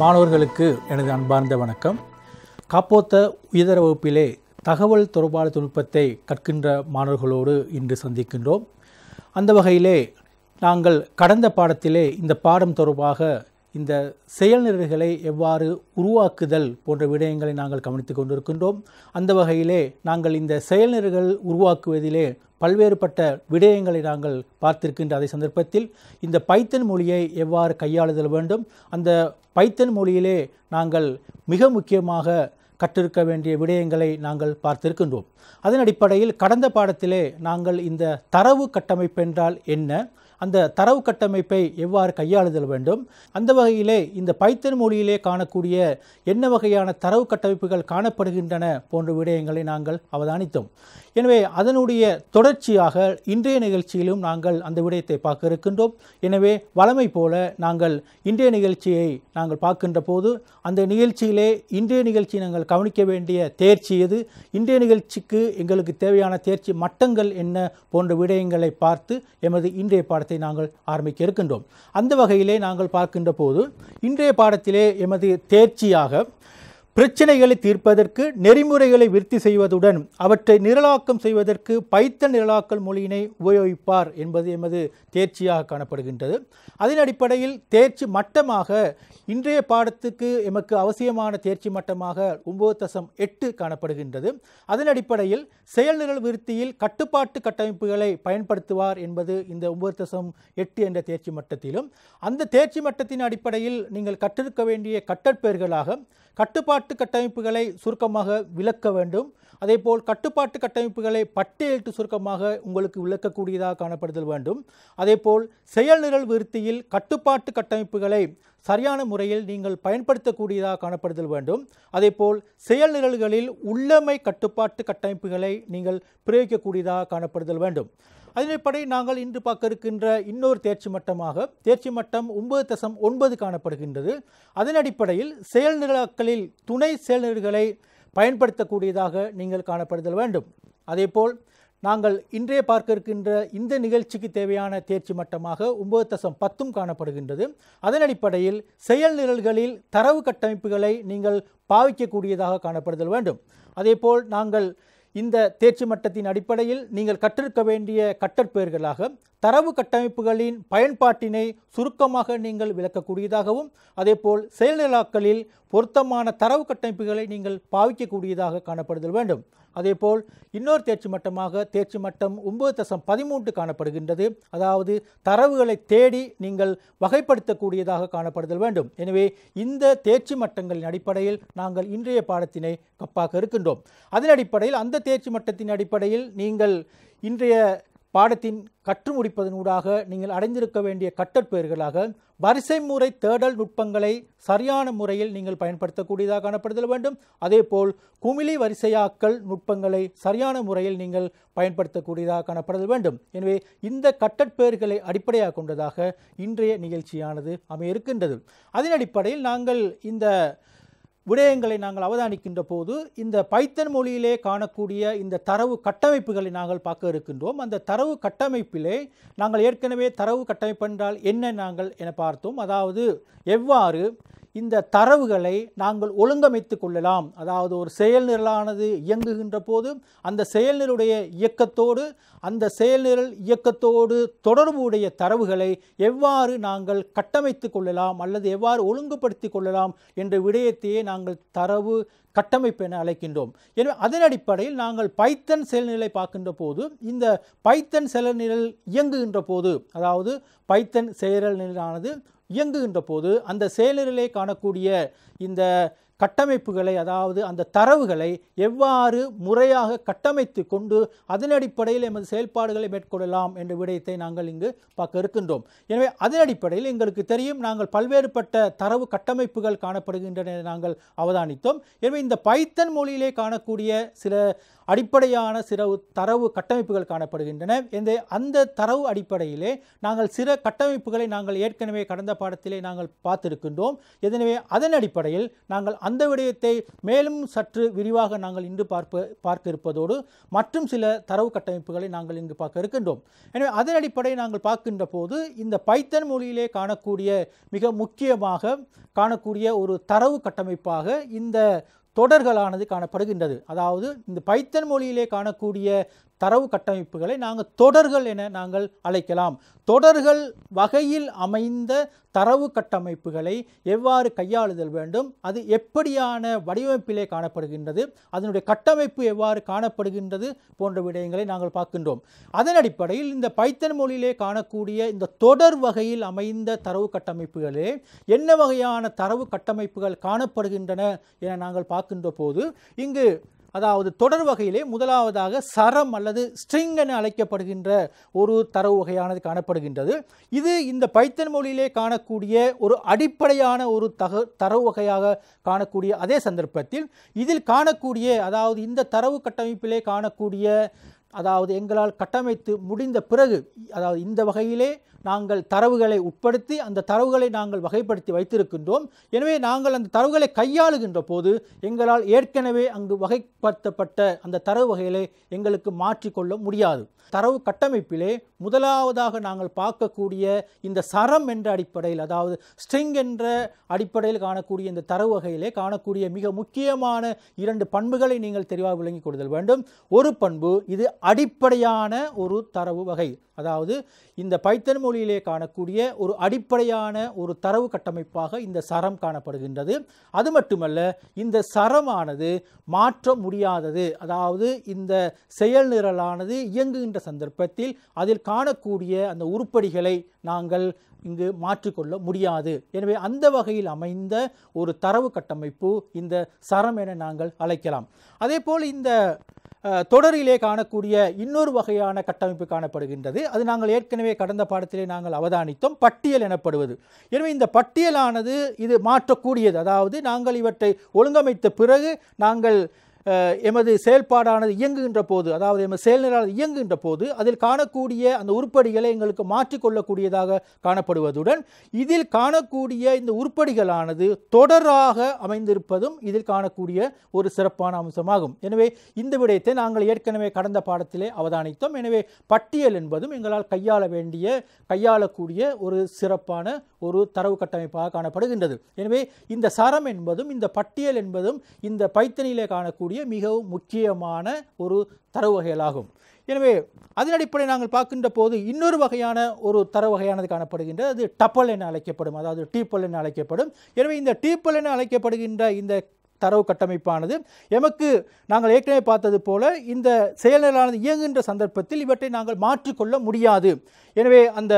மாணவர்களுக்கு எனது அன்பார்ந்த வணக்கம் காப்போத்த உயர்தர வகுப்பிலே தகவல் தொடர்பான தொழில்நுட்பத்தை கற்கின்ற மாணவர்களோடு இன்று சந்திக்கின்றோம் அந்த வகையிலே நாங்கள் கடந்த பாடத்திலே இந்த பாடம் தொடர்பாக இந்த செயல்நிலைகளை எவ்வாறு உருவாக்குதல் போன்ற விடயங்களை நாங்கள் கவனித்து கொண்டிருக்கின்றோம் அந்த வகையிலே நாங்கள் இந்த செயல்நிலைகள் உருவாக்குவதிலே பல்வேறுபட்ட விடயங்களை நாங்கள் பார்த்திருக்கின்ற அதே சந்தர்ப்பத்தில் இந்த பைத்தன் மொழியை எவ்வாறு கையாளுதல் வேண்டும் அந்த பைத்தன் மொழியிலே நாங்கள் மிக முக்கியமாக கற்றிருக்க வேண்டிய விடயங்களை நாங்கள் பார்த்திருக்கின்றோம் அதன் அடிப்படையில் கடந்த பாடத்திலே நாங்கள் இந்த தரவு கட்டமைப்பு என்றால் என்ன அந்த தரவு கட்டமைப்பை எவ்வாறு கையாளுதல் வேண்டும் அந்த வகையிலே இந்த பைத்தன் மொழியிலே காணக்கூடிய என்ன வகையான தரவு கட்டமைப்புகள் காணப்படுகின்றன போன்ற விடயங்களை நாங்கள் அவதானித்தோம் எனவே அதனுடைய தொடர்ச்சியாக இன்றைய நிகழ்ச்சியிலும் நாங்கள் அந்த விடயத்தை பார்க்க இருக்கின்றோம் எனவே வளமை போல நாங்கள் இன்றைய நிகழ்ச்சியை நாங்கள் பார்க்கின்ற போது அந்த நிகழ்ச்சியிலே இன்றைய நிகழ்ச்சி நாங்கள் கவனிக்க வேண்டிய தேர்ச்சி எது இன்றைய நிகழ்ச்சிக்கு எங்களுக்கு தேவையான தேர்ச்சி மட்டங்கள் என்ன போன்ற விடயங்களை பார்த்து எமது இன்றைய பாடத்தை நாங்கள் ஆரம்பிக்க இருக்கின்றோம் அந்த வகையிலே நாங்கள் பார்க்கின்ற போது இன்றைய பாடத்திலே எமது தேர்ச்சியாக பிரச்சனைகளை தீர்ப்பதற்கு நெறிமுறைகளை விருத்தி செய்வதுடன் அவற்றை நிரலாக்கம் செய்வதற்கு பைத்த நிரலாக்கல் மொழியினை உபயோகிப்பார் என்பது எமது தேர்ச்சியாக காணப்படுகின்றது அதன் அடிப்படையில் தேர்ச்சி மட்டமாக இன்றைய பாடத்துக்கு எமக்கு அவசியமான தேர்ச்சி மட்டமாக ஒம்பது எட்டு காணப்படுகின்றது அதன் அடிப்படையில் செயல் நிரல் விருத்தியில் கட்டுப்பாட்டு கட்டமைப்புகளை பயன்படுத்துவார் என்பது இந்த ஒம்பது எட்டு என்ற தேர்ச்சி மட்டத்திலும் அந்த தேர்ச்சி மட்டத்தின் அடிப்படையில் நீங்கள் கற்றிருக்க வேண்டிய கட்டற்பெயர்களாக கட்டுப்பாட்டு கட்டுப்பாட்டு கட்டமைப்புகளை சுருக்கமாக விளக்க வேண்டும் அதே போல் கட்டுப்பாட்டு கட்டமைப்புகளை பட்டியலிட்டு சுருக்கமாக உங்களுக்கு விளக்கக்கூடியதாக காணப்படுதல் வேண்டும் அதே போல் செயல்நிரல் விருத்தியில் கட்டுப்பாட்டு கட்டமைப்புகளை சரியான முறையில் நீங்கள் பயன்படுத்தக்கூடியதாக காணப்படுதல் வேண்டும் அதே போல் செயல் நிரல்களில் உள்ளமை கட்டுப்பாட்டு கட்டமைப்புகளை நீங்கள் பிரயோகிக்கக்கூடியதாக காணப்படுதல் வேண்டும் அதன்படி நாங்கள் இன்று பார்க்க இருக்கின்ற இன்னொரு தேர்ச்சி மட்டமாக தேர்ச்சி மட்டம் ஒன்பது தசம் ஒன்பது காணப்படுகின்றது அதன் அடிப்படையில் செயல்நிலாக்களில் துணை செயல்நிலைகளை பயன்படுத்தக்கூடியதாக நீங்கள் காணப்படுதல் வேண்டும் அதேபோல் நாங்கள் இன்றைய பார்க்க இருக்கின்ற இந்த நிகழ்ச்சிக்கு தேவையான தேர்ச்சி மட்டமாக ஒன்பது தசம் பத்தும் காணப்படுகின்றது அதன் அடிப்படையில் செயல் நிரல்களில் தரவு கட்டமைப்புகளை நீங்கள் பாவிக்கக்கூடியதாக காணப்படுதல் வேண்டும் அதேபோல் நாங்கள் இந்த தேர்ச்சி மட்டத்தின் அடிப்படையில் நீங்கள் கற்றிருக்க வேண்டிய கட்டற்பெயர்களாக தரவு கட்டமைப்புகளின் பயன்பாட்டினை சுருக்கமாக நீங்கள் விளக்கக்கூடியதாகவும் அதேபோல் செயல்நிலாக்களில் பொருத்தமான தரவு கட்டமைப்புகளை நீங்கள் பாவிக்கக்கூடியதாக காணப்படுதல் வேண்டும் அதேபோல் இன்னொரு தேர்ச்சி மட்டமாக தேர்ச்சி மட்டம் ஒன்பது தசம் பதிமூன்று காணப்படுகின்றது அதாவது தரவுகளை தேடி நீங்கள் வகைப்படுத்தக்கூடியதாக காணப்படுதல் வேண்டும் எனவே இந்த தேர்ச்சி மட்டங்களின் அடிப்படையில் நாங்கள் இன்றைய பாடத்தினை கப்பாக இருக்கின்றோம் அதன் அடிப்படையில் அந்த தேர்ச்சி மட்டத்தின் அடிப்படையில் நீங்கள் இன்றைய பாடத்தின் கற்று முடிப்பதனூடாக நீங்கள் அடைந்திருக்க வேண்டிய கட்டற்பெயர்களாக வரிசை முறை தேடல் நுட்பங்களை சரியான முறையில் நீங்கள் பயன்படுத்தக்கூடியதாக காணப்படுதல் வேண்டும் அதேபோல் குமிழி வரிசையாக்கல் நுட்பங்களை சரியான முறையில் நீங்கள் பயன்படுத்தக்கூடியதாக காணப்படுதல் வேண்டும் எனவே இந்த கட்டற்பெயர்களை அடிப்படையாக கொண்டதாக இன்றைய நிகழ்ச்சியானது அமைய இருக்கின்றது அதன் அடிப்படையில் நாங்கள் இந்த விடயங்களை நாங்கள் அவதானிக்கின்ற போது இந்த பைத்தன் மொழியிலே காணக்கூடிய இந்த தரவு கட்டமைப்புகளை நாங்கள் பார்க்க இருக்கின்றோம் அந்த தரவு கட்டமைப்பிலே நாங்கள் ஏற்கனவே தரவு கட்டமைப்பு என்றால் என்ன நாங்கள் என பார்த்தோம் அதாவது எவ்வாறு இந்த தரவுகளை நாங்கள் ஒழுங்கமைத்து கொள்ளலாம் அதாவது ஒரு செயல்நிரலானது இயங்குகின்ற போது அந்த செயல்நிரலுடைய இயக்கத்தோடு அந்த செயல்நிரல் இயக்கத்தோடு தொடர்புடைய தரவுகளை எவ்வாறு நாங்கள் கட்டமைத்து கொள்ளலாம் அல்லது எவ்வாறு ஒழுங்குபடுத்தி கொள்ளலாம் என்ற விடயத்தையே நாங்கள் தரவு கட்டமைப்பு என அழைக்கின்றோம் எனவே அதன் அடிப்படையில் நாங்கள் பைத்தன் செயல்நிலை பார்க்கின்ற போது இந்த பைத்தன் செயல்நிரல் இயங்குகின்ற போது அதாவது பைத்தன் செயல்நிலையானது இயங்குகின்ற போது அந்த செயலரிலே காணக்கூடிய இந்த கட்டமைப்புகளை அதாவது அந்த தரவுகளை எவ்வாறு முறையாக கட்டமைத்து கொண்டு அதன் அடிப்படையில் எமது செயல்பாடுகளை மேற்கொள்ளலாம் என்ற விடயத்தை நாங்கள் இங்கு பார்க்க இருக்கின்றோம் எனவே அதன் அடிப்படையில் எங்களுக்கு தெரியும் நாங்கள் பல்வேறுபட்ட தரவு கட்டமைப்புகள் காணப்படுகின்றன நாங்கள் அவதானித்தோம் எனவே இந்த பைத்தன் மொழியிலே காணக்கூடிய சில அடிப்படையான சிறவு தரவு கட்டமைப்புகள் காணப்படுகின்றன இந்த அந்த தரவு அடிப்படையிலே நாங்கள் சில கட்டமைப்புகளை நாங்கள் ஏற்கனவே கடந்த பாடத்திலே நாங்கள் பார்த்திருக்கின்றோம் எனவே அதன் அடிப்படையில் நாங்கள் அந்த விடயத்தை மேலும் சற்று விரிவாக நாங்கள் இன்று பார்ப்ப பார்க்க இருப்பதோடு மற்றும் சில தரவு கட்டமைப்புகளை நாங்கள் இங்கு பார்க்க இருக்கின்றோம் எனவே அதன் அடிப்படையில் நாங்கள் பார்க்கின்ற போது இந்த பைத்தன் மொழியிலே காணக்கூடிய மிக முக்கியமாக காணக்கூடிய ஒரு தரவு கட்டமைப்பாக இந்த தொடர்களானது காணப்படுகின்றது அதாவது இந்த பைத்தன் மொழியிலே காணக்கூடிய தரவு கட்டமைப்புகளை நாங்கள் தொடர்கள் என நாங்கள் அழைக்கலாம் தொடர்கள் வகையில் அமைந்த தரவு கட்டமைப்புகளை எவ்வாறு கையாளுதல் வேண்டும் அது எப்படியான வடிவமைப்பிலே காணப்படுகின்றது அதனுடைய கட்டமைப்பு எவ்வாறு காணப்படுகின்றது போன்ற விடயங்களை நாங்கள் பார்க்கின்றோம் அதன் அடிப்படையில் இந்த பைத்தன் மொழியிலே காணக்கூடிய இந்த தொடர் வகையில் அமைந்த தரவு கட்டமைப்புகளே என்ன வகையான தரவு கட்டமைப்புகள் காணப்படுகின்றன என நாங்கள் பார்க்கின்ற போது இங்கு அதாவது தொடர் வகையிலே முதலாவதாக சரம் அல்லது ஸ்ட்ரிங் என அழைக்கப்படுகின்ற ஒரு தரவு வகையானது காணப்படுகின்றது இது இந்த பைத்தன் மொழியிலே காணக்கூடிய ஒரு அடிப்படையான ஒரு தக தரவு வகையாக காணக்கூடிய அதே சந்தர்ப்பத்தில் இதில் காணக்கூடிய அதாவது இந்த தரவு கட்டமைப்பிலே காணக்கூடிய அதாவது எங்களால் கட்டமைத்து முடிந்த பிறகு அதாவது இந்த வகையிலே நாங்கள் தரவுகளை உட்படுத்தி அந்த தரவுகளை நாங்கள் வகைப்படுத்தி வைத்திருக்கின்றோம் எனவே நாங்கள் அந்த தரவுகளை கையாளுகின்ற போது எங்களால் ஏற்கனவே அங்கு வகைப்படுத்தப்பட்ட அந்த தரவு வகைகளை எங்களுக்கு மாற்றிக்கொள்ள முடியாது தரவு கட்டமைப்பிலே முதலாவதாக நாங்கள் பார்க்கக்கூடிய இந்த சரம் என்ற அடிப்படையில் அதாவது ஸ்ட்ரிங் என்ற அடிப்படையில் காணக்கூடிய இந்த தரவு வகையிலே காணக்கூடிய மிக முக்கியமான இரண்டு பண்புகளை நீங்கள் தெளிவாக விளங்கிக் கொடுத்தல் வேண்டும் ஒரு பண்பு இது அடிப்படையான ஒரு தரவு வகை அதாவது இந்த பைத்தன் மொழியிலே காணக்கூடிய ஒரு அடிப்படையான ஒரு தரவு கட்டமைப்பாக இந்த சரம் காணப்படுகின்றது அது மட்டுமல்ல இந்த சரமானது மாற்ற முடியாதது அதாவது இந்த செயல் நிரலானது இயங்குகின்ற சந்தர்ப்பத்தில் அதில் காணக்கூடிய அந்த உருப்படிகளை நாங்கள் இங்கு மாற்றிக்கொள்ள முடியாது எனவே அந்த வகையில் அமைந்த ஒரு தரவு கட்டமைப்பு இந்த சரம் என நாங்கள் அழைக்கலாம் அதே போல் இந்த தொடரிலே காணக்கூடிய இன்னொரு வகையான கட்டமைப்பு காணப்படுகின்றது அது நாங்கள் ஏற்கனவே கடந்த பாடத்திலே நாங்கள் அவதானித்தோம் பட்டியல் எனப்படுவது எனவே இந்த பட்டியலானது இது மாற்றக்கூடியது அதாவது நாங்கள் இவற்றை ஒழுங்கமைத்த பிறகு நாங்கள் எமது செயல்பாடானது இயங்குகின்ற போது அதாவது எமது செயல்நிலை இயங்குகின்ற போது அதில் காணக்கூடிய அந்த உருப்படிகளை எங்களுக்கு மாற்றிக்கொள்ளக்கூடியதாக காணப்படுவதுடன் இதில் காணக்கூடிய இந்த உருப்படிகளானது தொடராக அமைந்திருப்பதும் இதில் காணக்கூடிய ஒரு சிறப்பான அம்சமாகும் எனவே இந்த விடயத்தை நாங்கள் ஏற்கனவே கடந்த பாடத்திலே அவதானித்தோம் எனவே பட்டியல் என்பதும் எங்களால் கையாள வேண்டிய கையாளக்கூடிய ஒரு சிறப்பான ஒரு தரவு கட்டமைப்பாக காணப்படுகின்றது எனவே இந்த சரம் என்பதும் இந்த பட்டியல் என்பதும் இந்த பைத்தனியிலே காணக்கூடிய மிகவும் முக்கியமான ஒரு தரவு வகைகளாகும் எனவே அதன் அடிப்படையில் நாங்கள் பார்க்கின்ற போது இன்னொரு வகையான ஒரு தரவு வகையானது காணப்படுகின்றது அது டப்பல் என அழைக்கப்படும் அதாவது டீப்பல் என அழைக்கப்படும் எனவே இந்த டீப்பல் என அழைக்கப்படுகின்ற இந்த தரவு கட்டமைப்பானது எமக்கு நாங்கள் ஏற்கனவே பார்த்தது போல இந்த செயல்நிலானது இயங்குகின்ற சந்தர்ப்பத்தில் இவற்றை நாங்கள் மாற்றிக்கொள்ள முடியாது எனவே அந்த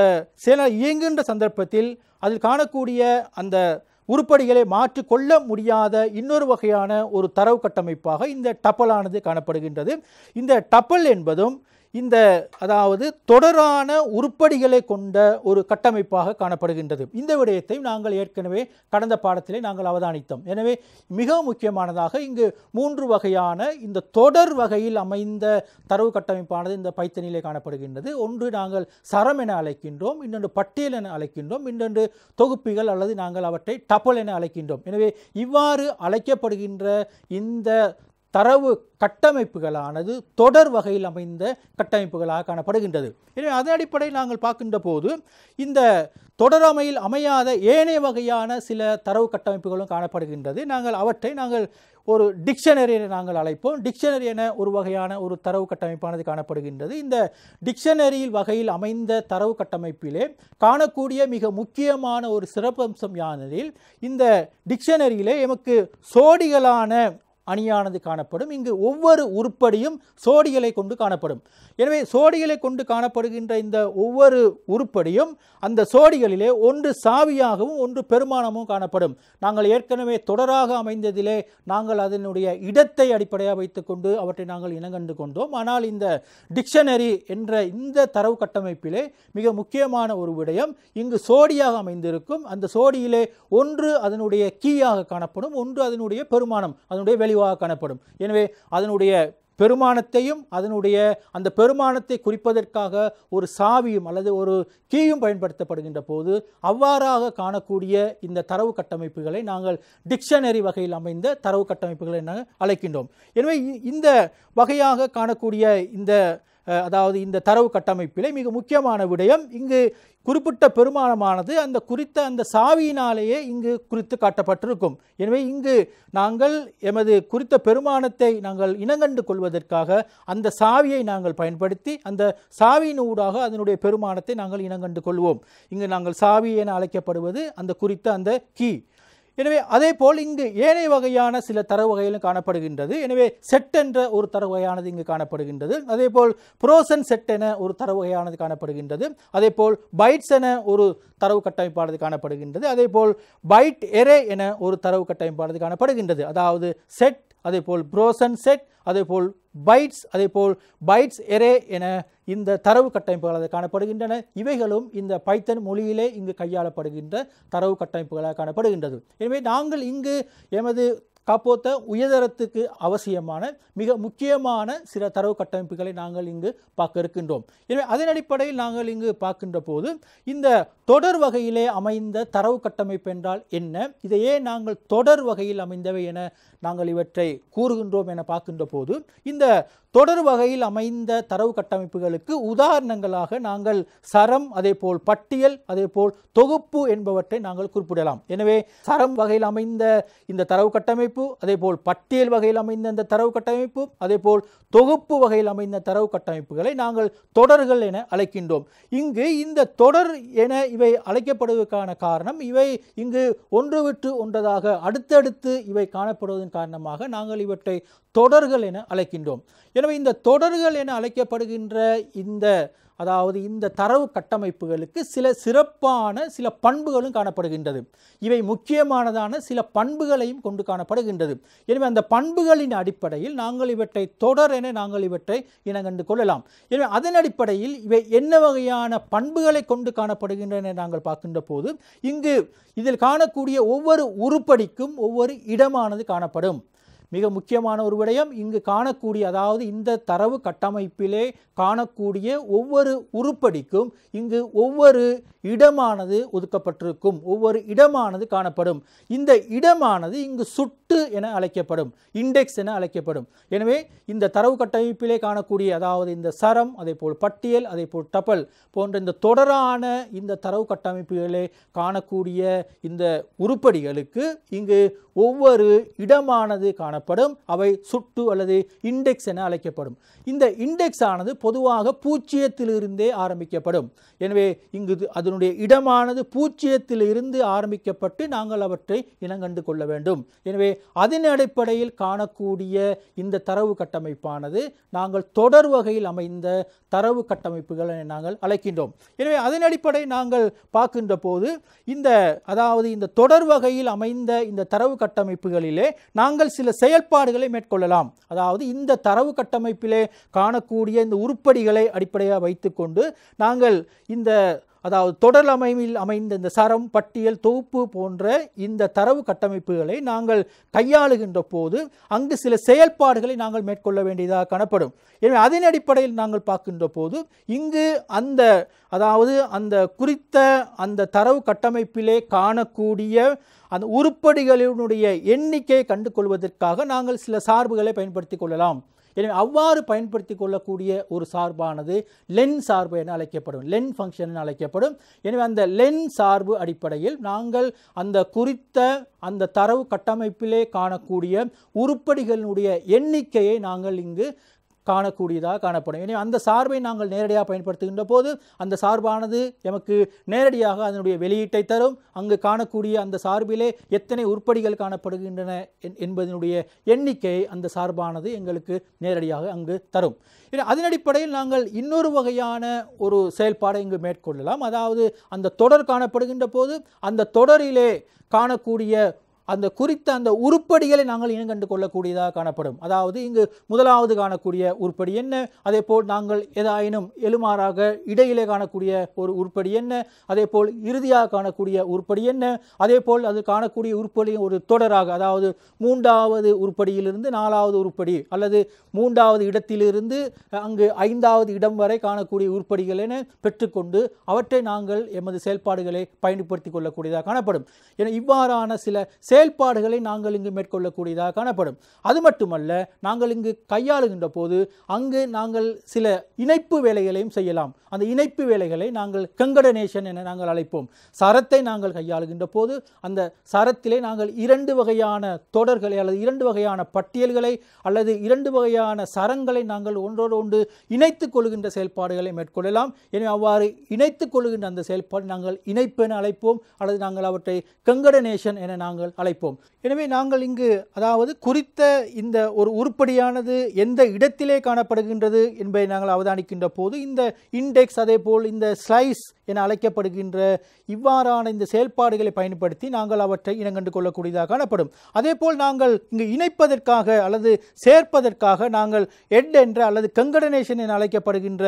செயல் இயங்குகின்ற சந்தர்ப்பத்தில் அதில் காணக்கூடிய அந்த உருப்படிகளை மாற்றிக்கொள்ள முடியாத இன்னொரு வகையான ஒரு தரவு கட்டமைப்பாக இந்த டப்பலானது காணப்படுகின்றது இந்த டப்பல் என்பதும் இந்த அதாவது தொடரான உருப்படிகளை கொண்ட ஒரு கட்டமைப்பாக காணப்படுகின்றது இந்த விடயத்தை நாங்கள் ஏற்கனவே கடந்த பாடத்திலே நாங்கள் அவதானித்தோம் எனவே மிக முக்கியமானதாக இங்கு மூன்று வகையான இந்த தொடர் வகையில் அமைந்த தரவு கட்டமைப்பானது இந்த பைத்தனிலே காணப்படுகின்றது ஒன்று நாங்கள் சரம் என அழைக்கின்றோம் இன்னொன்று பட்டியல் என அழைக்கின்றோம் இன்னொன்று தொகுப்பிகள் அல்லது நாங்கள் அவற்றை டபல் என அழைக்கின்றோம் எனவே இவ்வாறு அழைக்கப்படுகின்ற இந்த தரவு கட்டமைப்புகளானது தொடர் வகையில் அமைந்த கட்டமைப்புகளாக காணப்படுகின்றது எனவே அதன் அடிப்படையில் நாங்கள் பார்க்கின்ற போது இந்த தொடரமையில் அமையாத ஏனைய வகையான சில தரவு கட்டமைப்புகளும் காணப்படுகின்றது நாங்கள் அவற்றை நாங்கள் ஒரு டிக்ஷனரி என நாங்கள் அழைப்போம் டிக்ஷனரி என ஒரு வகையான ஒரு தரவு கட்டமைப்பானது காணப்படுகின்றது இந்த டிக்ஷனரியில் வகையில் அமைந்த தரவு கட்டமைப்பிலே காணக்கூடிய மிக முக்கியமான ஒரு சிறப்பம்சம் யானதில் இந்த டிக்ஷனரியிலே எமக்கு சோடிகளான அணியானது காணப்படும் இங்கு ஒவ்வொரு உருப்படியும் சோடிகளை கொண்டு காணப்படும் எனவே சோடிகளை கொண்டு காணப்படுகின்ற இந்த ஒவ்வொரு உருப்படியும் அந்த சோடிகளிலே ஒன்று சாவியாகவும் ஒன்று பெருமானமும் காணப்படும் நாங்கள் ஏற்கனவே தொடராக அமைந்ததிலே நாங்கள் அதனுடைய இடத்தை அடிப்படையாக வைத்துக்கொண்டு அவற்றை நாங்கள் இனங்கண்டு கொண்டோம் ஆனால் இந்த டிக்ஷனரி என்ற இந்த தரவு கட்டமைப்பிலே மிக முக்கியமான ஒரு விடயம் இங்கு சோடியாக அமைந்திருக்கும் அந்த சோடியிலே ஒன்று அதனுடைய கீயாக காணப்படும் ஒன்று அதனுடைய பெருமானம் அதனுடைய வெளி பதிவாக காணப்படும் எனவே அதனுடைய பெருமானத்தையும் அதனுடைய அந்த பெருமானத்தை குறிப்பதற்காக ஒரு சாவியும் அல்லது ஒரு கீயும் பயன்படுத்தப்படுகின்ற போது அவ்வாறாக காணக்கூடிய இந்த தரவு கட்டமைப்புகளை நாங்கள் டிக்ஷனரி வகையில் அமைந்த தரவு கட்டமைப்புகளை நாங்கள் அழைக்கின்றோம் எனவே இந்த வகையாக காணக்கூடிய இந்த அதாவது இந்த தரவு கட்டமைப்பிலே மிக முக்கியமான விடயம் இங்கு குறிப்பிட்ட பெருமானமானது அந்த குறித்த அந்த சாவியினாலேயே இங்கு குறித்து காட்டப்பட்டிருக்கும் எனவே இங்கு நாங்கள் எமது குறித்த பெருமானத்தை நாங்கள் இனங்கண்டு கொள்வதற்காக அந்த சாவியை நாங்கள் பயன்படுத்தி அந்த சாவியின் ஊடாக அதனுடைய பெருமானத்தை நாங்கள் இனங்கண்டு கொள்வோம் இங்கு நாங்கள் சாவி என அழைக்கப்படுவது அந்த குறித்த அந்த கீ எனவே அதே போல் இங்கு ஏனைய வகையான சில தரவு வகைகளும் காணப்படுகின்றது எனவே செட் என்ற ஒரு தரவு வகையானது இங்கு காணப்படுகின்றது அதே போல் புரோசன் செட் என ஒரு தரவு வகையானது காணப்படுகின்றது அதே போல் பைட்ஸ் என ஒரு தரவு கட்டமைப்பானது காணப்படுகின்றது அதே போல் பைட் எரே என ஒரு தரவு கட்டமைப்பானது காணப்படுகின்றது அதாவது செட் அதே போல் ப்ரோசன் செட் அதே போல் பைட்ஸ் அதே போல் பைட்ஸ் எரே என இந்த தரவு அதை காணப்படுகின்றன இவைகளும் இந்த பைத்தன் மொழியிலே இங்கு கையாளப்படுகின்ற தரவு கட்டமைப்புகளாக காணப்படுகின்றது எனவே நாங்கள் இங்கு எமது காப்போத்த உயர்தரத்துக்கு அவசியமான மிக முக்கியமான சில தரவு கட்டமைப்புகளை நாங்கள் இங்கு பார்க்க இருக்கின்றோம் எனவே அதன் அடிப்படையில் நாங்கள் இங்கு பார்க்கின்ற போது இந்த தொடர் வகையிலே அமைந்த தரவு கட்டமைப்பு என்றால் என்ன இதையே நாங்கள் தொடர் வகையில் அமைந்தவை என நாங்கள் இவற்றை கூறுகின்றோம் என பார்க்கின்ற போது இந்த தொடர் வகையில் அமைந்த தரவு கட்டமைப்புகளுக்கு உதாரணங்களாக நாங்கள் சரம் அதே போல் பட்டியல் அதே போல் தொகுப்பு என்பவற்றை நாங்கள் குறிப்பிடலாம் எனவே சரம் வகையில் அமைந்த இந்த தரவு கட்டமைப்பு கட்டமைப்பு அதேபோல் பட்டியல் வகையில் அமைந்த இந்த தரவு கட்டமைப்பு அதேபோல் தொகுப்பு வகையில் அமைந்த தரவு கட்டமைப்புகளை நாங்கள் தொடர்கள் என அழைக்கின்றோம் இங்கு இந்த தொடர் என இவை அழைக்கப்படுவதற்கான காரணம் இவை இங்கு ஒன்று விட்டு ஒன்றதாக அடுத்தடுத்து இவை காணப்படுவதன் காரணமாக நாங்கள் இவற்றை தொடர்கள் என அழைக்கின்றோம் எனவே இந்த தொடர்கள் என அழைக்கப்படுகின்ற இந்த அதாவது இந்த தரவு கட்டமைப்புகளுக்கு சில சிறப்பான சில பண்புகளும் காணப்படுகின்றது இவை முக்கியமானதான சில பண்புகளையும் கொண்டு காணப்படுகின்றது எனவே அந்த பண்புகளின் அடிப்படையில் நாங்கள் இவற்றை தொடர் என நாங்கள் இவற்றை இனங்கண்டு கொள்ளலாம் எனவே அதன் அடிப்படையில் இவை என்ன வகையான பண்புகளை கொண்டு காணப்படுகின்றன நாங்கள் பார்க்கின்ற போது இங்கு இதில் காணக்கூடிய ஒவ்வொரு உருப்படிக்கும் ஒவ்வொரு இடமானது காணப்படும் மிக முக்கியமான ஒரு விடயம் இங்கு காணக்கூடிய அதாவது இந்த தரவு கட்டமைப்பிலே காணக்கூடிய ஒவ்வொரு உருப்படிக்கும் இங்கு ஒவ்வொரு இடமானது ஒதுக்கப்பட்டிருக்கும் ஒவ்வொரு இடமானது காணப்படும் இந்த இடமானது இங்கு சுட்டு என அழைக்கப்படும் இண்டெக்ஸ் என அழைக்கப்படும் எனவே இந்த தரவு கட்டமைப்பிலே காணக்கூடிய அதாவது இந்த சரம் அதே போல் பட்டியல் அதே போல் டபல் போன்ற இந்த தொடரான இந்த தரவு கட்டமைப்புகளே காணக்கூடிய இந்த உருப்படிகளுக்கு இங்கு ஒவ்வொரு இடமானது காண காணப்படும் அவை சுட்டு அல்லது இண்டெக்ஸ் என அழைக்கப்படும் இந்த இண்டெக்ஸ் ஆனது பொதுவாக பூச்சியத்திலிருந்தே ஆரம்பிக்கப்படும் எனவே இங்கு அதனுடைய இடமானது பூச்சியத்திலிருந்து ஆரம்பிக்கப்பட்டு நாங்கள் அவற்றை இனங்கண்டு கொள்ள வேண்டும் எனவே அதன் அடிப்படையில் காணக்கூடிய இந்த தரவு கட்டமைப்பானது நாங்கள் தொடர் வகையில் அமைந்த தரவு கட்டமைப்புகள் நாங்கள் அழைக்கின்றோம் எனவே அதன் அடிப்படை நாங்கள் பார்க்கின்ற போது இந்த அதாவது இந்த தொடர் வகையில் அமைந்த இந்த தரவு கட்டமைப்புகளிலே நாங்கள் சில செய் செயல்பாடுகளை மேற்கொள்ளலாம் அதாவது இந்த தரவு கட்டமைப்பிலே காணக்கூடிய இந்த உருப்படிகளை அடிப்படையாக வைத்துக்கொண்டு நாங்கள் இந்த அதாவது தொடர் அமைவில் அமைந்த இந்த சரம் பட்டியல் தொகுப்பு போன்ற இந்த தரவு கட்டமைப்புகளை நாங்கள் கையாளுகின்ற போது அங்கு சில செயல்பாடுகளை நாங்கள் மேற்கொள்ள வேண்டியதாக காணப்படும் எனவே அதன் அடிப்படையில் நாங்கள் பார்க்கின்ற போது இங்கு அந்த அதாவது அந்த குறித்த அந்த தரவு கட்டமைப்பிலே காணக்கூடிய அந்த உருப்படிகளினுடைய எண்ணிக்கையை கண்டு கொள்வதற்காக நாங்கள் சில சார்புகளை பயன்படுத்தி கொள்ளலாம் எனவே அவ்வாறு பயன்படுத்தி கொள்ளக்கூடிய ஒரு சார்பானது லென் சார்பு என அழைக்கப்படும் லென் ஃபங்க்ஷன் என அழைக்கப்படும் எனவே அந்த லென் சார்பு அடிப்படையில் நாங்கள் அந்த குறித்த அந்த தரவு கட்டமைப்பிலே காணக்கூடிய உருப்படிகளினுடைய எண்ணிக்கையை நாங்கள் இங்கு காணக்கூடியதாக காணப்படும் எனவே அந்த சார்பை நாங்கள் நேரடியாக பயன்படுத்துகின்ற போது அந்த சார்பானது எமக்கு நேரடியாக அதனுடைய வெளியீட்டை தரும் அங்கு காணக்கூடிய அந்த சார்பிலே எத்தனை உருப்படிகள் காணப்படுகின்றன என்பதனுடைய எண்ணிக்கை அந்த சார்பானது எங்களுக்கு நேரடியாக அங்கு தரும் அதன் அடிப்படையில் நாங்கள் இன்னொரு வகையான ஒரு செயல்பாடை இங்கு மேற்கொள்ளலாம் அதாவது அந்த தொடர் காணப்படுகின்ற போது அந்த தொடரிலே காணக்கூடிய அந்த குறித்த அந்த உருப்படிகளை நாங்கள் இனங்கண்டு கொள்ளக்கூடியதாக காணப்படும் அதாவது இங்கு முதலாவது காணக்கூடிய உருப்படி என்ன அதே போல் நாங்கள் ஏதாயினும் எழுமாறாக இடையிலே காணக்கூடிய ஒரு உருப்படி என்ன அதே போல் இறுதியாக காணக்கூடிய உருப்படி என்ன அதே போல் அது காணக்கூடிய உருப்படியும் ஒரு தொடராக அதாவது மூன்றாவது உருப்படியிலிருந்து நாலாவது உருப்படி அல்லது மூன்றாவது இடத்திலிருந்து அங்கு ஐந்தாவது இடம் வரை காணக்கூடிய உருப்படிகள் என பெற்றுக்கொண்டு அவற்றை நாங்கள் எமது செயல்பாடுகளை பயன்படுத்தி கொள்ளக்கூடியதாக காணப்படும் என இவ்வாறான சில செயல்பாடுகளை நாங்கள் இங்கு மேற்கொள்ளக்கூடியதாக காணப்படும் அது மட்டுமல்ல நாங்கள் இங்கு கையாளுகின்ற போது அங்கு நாங்கள் சில இணைப்பு வேலைகளையும் செய்யலாம் அந்த இணைப்பு வேலைகளை நாங்கள் கங்கடனேஷன் என நாங்கள் அழைப்போம் சரத்தை நாங்கள் கையாளுகின்ற போது அந்த சரத்திலே நாங்கள் இரண்டு வகையான தொடர்களை அல்லது இரண்டு வகையான பட்டியல்களை அல்லது இரண்டு வகையான சரங்களை நாங்கள் ஒன்றோடு ஒன்று இணைத்துக் கொள்கின்ற செயல்பாடுகளை மேற்கொள்ளலாம் எனவே அவ்வாறு இணைத்துக் கொள்கின்ற அந்த செயல்பாடு நாங்கள் இணைப்பு என அழைப்போம் அல்லது நாங்கள் அவற்றை கங்கடனேஷன் என நாங்கள் அழைப்போம் அழைப்போம் எனவே நாங்கள் இங்கு அதாவது குறித்த இந்த ஒரு உருப்படியானது எந்த இடத்திலே காணப்படுகின்றது என்பதை நாங்கள் அவதானிக்கின்ற போது இந்த இண்டெக்ஸ் அதே போல் இந்த ஸ்லைஸ் என அழைக்கப்படுகின்ற இவ்வாறான இந்த செயல்பாடுகளை பயன்படுத்தி நாங்கள் அவற்றை இனங்கண்டு கொள்ளக்கூடியதாக காணப்படும் அதே போல் நாங்கள் இங்கு இணைப்பதற்காக அல்லது சேர்ப்பதற்காக நாங்கள் எட் என்ற அல்லது கங்கடனேஷன் என அழைக்கப்படுகின்ற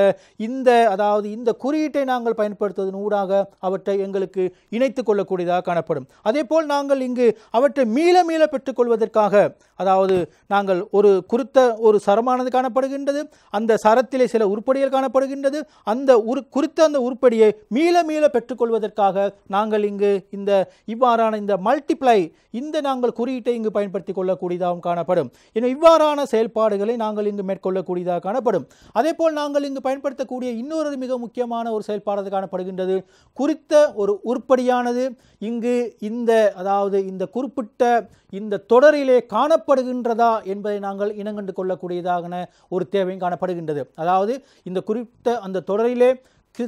இந்த அதாவது இந்த குறியீட்டை நாங்கள் பயன்படுத்துவதன் ஊடாக அவற்றை எங்களுக்கு இணைத்துக் கொள்ளக்கூடியதாக காணப்படும் அதே போல் நாங்கள் இங்கு அவற்றை மீள மீள பெற்றுக்கொள்வதற்காக அதாவது நாங்கள் ஒரு குறித்த ஒரு சரமானது காணப்படுகின்றது அந்த சரத்திலே சில உருப்படிகள் காணப்படுகின்றது அந்த உரு குறித்த அந்த உருப்படியை மீள மீள பெற்றுக்கொள்வதற்காக நாங்கள் இங்கு இந்த இவ்வாறான இந்த மல்டிப்ளை இந்த நாங்கள் குறியீட்டை இங்கு பயன்படுத்தி கொள்ளக்கூடியதாகவும் காணப்படும் இன்னும் இவ்வாறான செயல்பாடுகளை நாங்கள் இங்கு மேற்கொள்ளக்கூடியதாக காணப்படும் அதே போல் நாங்கள் இங்கு பயன்படுத்தக்கூடிய இன்னொரு மிக முக்கியமான ஒரு செயல்பாடு காணப்படுகின்றது குறித்த ஒரு உருப்படியானது இங்கு இந்த அதாவது இந்த குறிப்பிட்ட இந்த தொடரிலே காணப்படுகின்றதா என்பதை நாங்கள் இனங்கண்டு கொள்ளக்கூடியதாகன ஒரு தேவையும் காணப்படுகின்றது அதாவது இந்த குறிப்பிட்ட அந்த தொடரிலே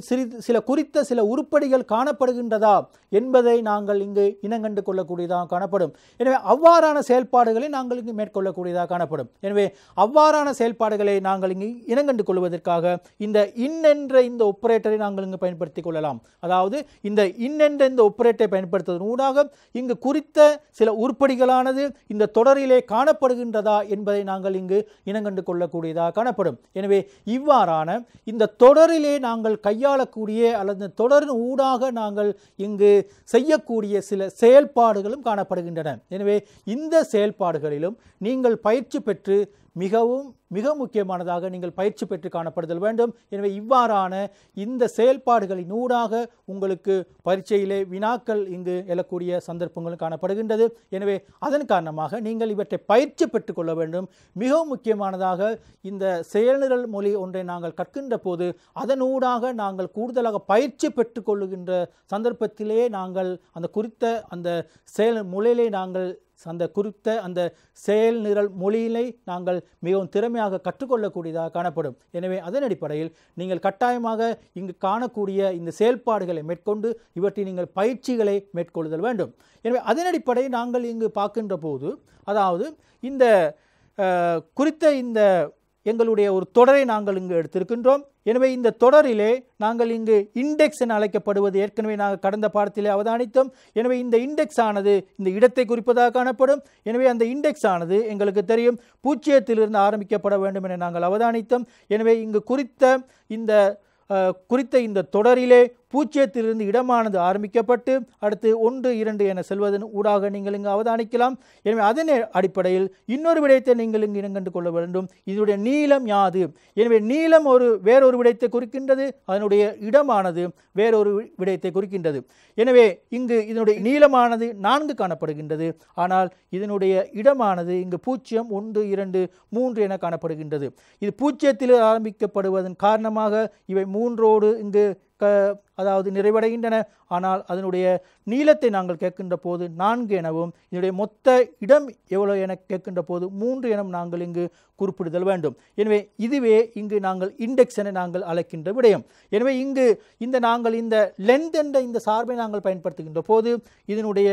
சிறிது சில குறித்த சில உருப்படிகள் காணப்படுகின்றதா என்பதை நாங்கள் இங்கு இனங்கண்டு கொள்ளக்கூடியதாக காணப்படும் எனவே அவ்வாறான செயல்பாடுகளை நாங்கள் இங்கு மேற்கொள்ளக்கூடியதாக காணப்படும் எனவே அவ்வாறான செயல்பாடுகளை நாங்கள் இங்கு இனங்கண்டு கொள்வதற்காக இந்த இன்னென்ற இந்த ஒப்பரேட்டரை நாங்கள் இங்கு பயன்படுத்திக் கொள்ளலாம் அதாவது இந்த இன்னென்ற இந்த ஒப்பரேட்டரை பயன்படுத்துவதன் ஊடாக இங்கு குறித்த சில உருப்படிகளானது இந்த தொடரிலே காணப்படுகின்றதா என்பதை நாங்கள் இங்கு இனங்கண்டு கொள்ளக்கூடியதாக காணப்படும் எனவே இவ்வாறான இந்த தொடரிலே நாங்கள் கையாளக்கூடிய அல்லது தொடரின் ஊடாக நாங்கள் இங்கு செய்யக்கூடிய சில செயல்பாடுகளும் காணப்படுகின்றன எனவே இந்த செயல்பாடுகளிலும் நீங்கள் பயிற்சி பெற்று மிகவும் மிக முக்கியமானதாக நீங்கள் பயிற்சி பெற்று காணப்படுதல் வேண்டும் எனவே இவ்வாறான இந்த செயல்பாடுகளின் ஊடாக உங்களுக்கு பரீட்சையிலே வினாக்கள் இங்கு எழக்கூடிய சந்தர்ப்பங்களும் காணப்படுகின்றது எனவே அதன் காரணமாக நீங்கள் இவற்றை பயிற்சி பெற்றுக்கொள்ள வேண்டும் மிக முக்கியமானதாக இந்த செயல்நிரல் மொழி ஒன்றை நாங்கள் கற்கின்ற போது அதனூடாக நாங்கள் கூடுதலாக பயிற்சி பெற்றுக்கொள்ளுகின்ற சந்தர்ப்பத்திலே நாங்கள் அந்த குறித்த அந்த செயல் மொழியிலே நாங்கள் அந்த குறித்த அந்த செயல் நிரல் மொழியினை நாங்கள் மிகவும் திறமையாக கற்றுக்கொள்ளக்கூடியதாக காணப்படும் எனவே அதன் அடிப்படையில் நீங்கள் கட்டாயமாக இங்கு காணக்கூடிய இந்த செயல்பாடுகளை மேற்கொண்டு இவற்றை நீங்கள் பயிற்சிகளை மேற்கொள்ளுதல் வேண்டும் எனவே அதன் அடிப்படையில் நாங்கள் இங்கு பார்க்கின்ற போது அதாவது இந்த குறித்த இந்த எங்களுடைய ஒரு தொடரை நாங்கள் இங்கு எடுத்திருக்கின்றோம் எனவே இந்த தொடரிலே நாங்கள் இங்கு இண்டெக்ஸ் என அழைக்கப்படுவது ஏற்கனவே நாங்கள் கடந்த பாடத்திலே அவதானித்தோம் எனவே இந்த இண்டெக்ஸ் ஆனது இந்த இடத்தை குறிப்பதாக காணப்படும் எனவே அந்த இண்டெக்ஸ் ஆனது எங்களுக்கு தெரியும் பூச்சியத்திலிருந்து ஆரம்பிக்கப்பட வேண்டும் என நாங்கள் அவதானித்தோம் எனவே இங்கு குறித்த இந்த குறித்த இந்த தொடரிலே பூச்சியத்திலிருந்து இடமானது ஆரம்பிக்கப்பட்டு அடுத்து ஒன்று இரண்டு என செல்வதன் ஊடாக நீங்கள் இங்கு அவதானிக்கலாம் எனவே அதன் அடிப்படையில் இன்னொரு விடயத்தை நீங்கள் இங்கு இனங்கண்டு கொள்ள வேண்டும் இதனுடைய நீளம் யாது எனவே நீளம் ஒரு வேறொரு விடயத்தை குறிக்கின்றது அதனுடைய இடமானது வேறொரு விடயத்தை குறிக்கின்றது எனவே இங்கு இதனுடைய நீளமானது நான்கு காணப்படுகின்றது ஆனால் இதனுடைய இடமானது இங்கு பூச்சியம் ஒன்று இரண்டு மூன்று என காணப்படுகின்றது இது பூச்சியத்தில் ஆரம்பிக்கப்படுவதன் காரணமாக இவை மூன்றோடு இங்கு க அதாவது நிறைவடைகின்றன ஆனால் அதனுடைய நீளத்தை நாங்கள் கேட்கின்ற போது நான்கு எனவும் இதனுடைய மொத்த இடம் எவ்வளோ என கேட்கின்ற போது மூன்று எனவும் நாங்கள் இங்கு குறிப்பிடுதல் வேண்டும் எனவே இதுவே இங்கு நாங்கள் இண்டெக்ஸ் என நாங்கள் அழைக்கின்ற விடயம் எனவே இங்கு இந்த நாங்கள் இந்த லென்த் என்ற இந்த சார்பை நாங்கள் பயன்படுத்துகின்ற போது இதனுடைய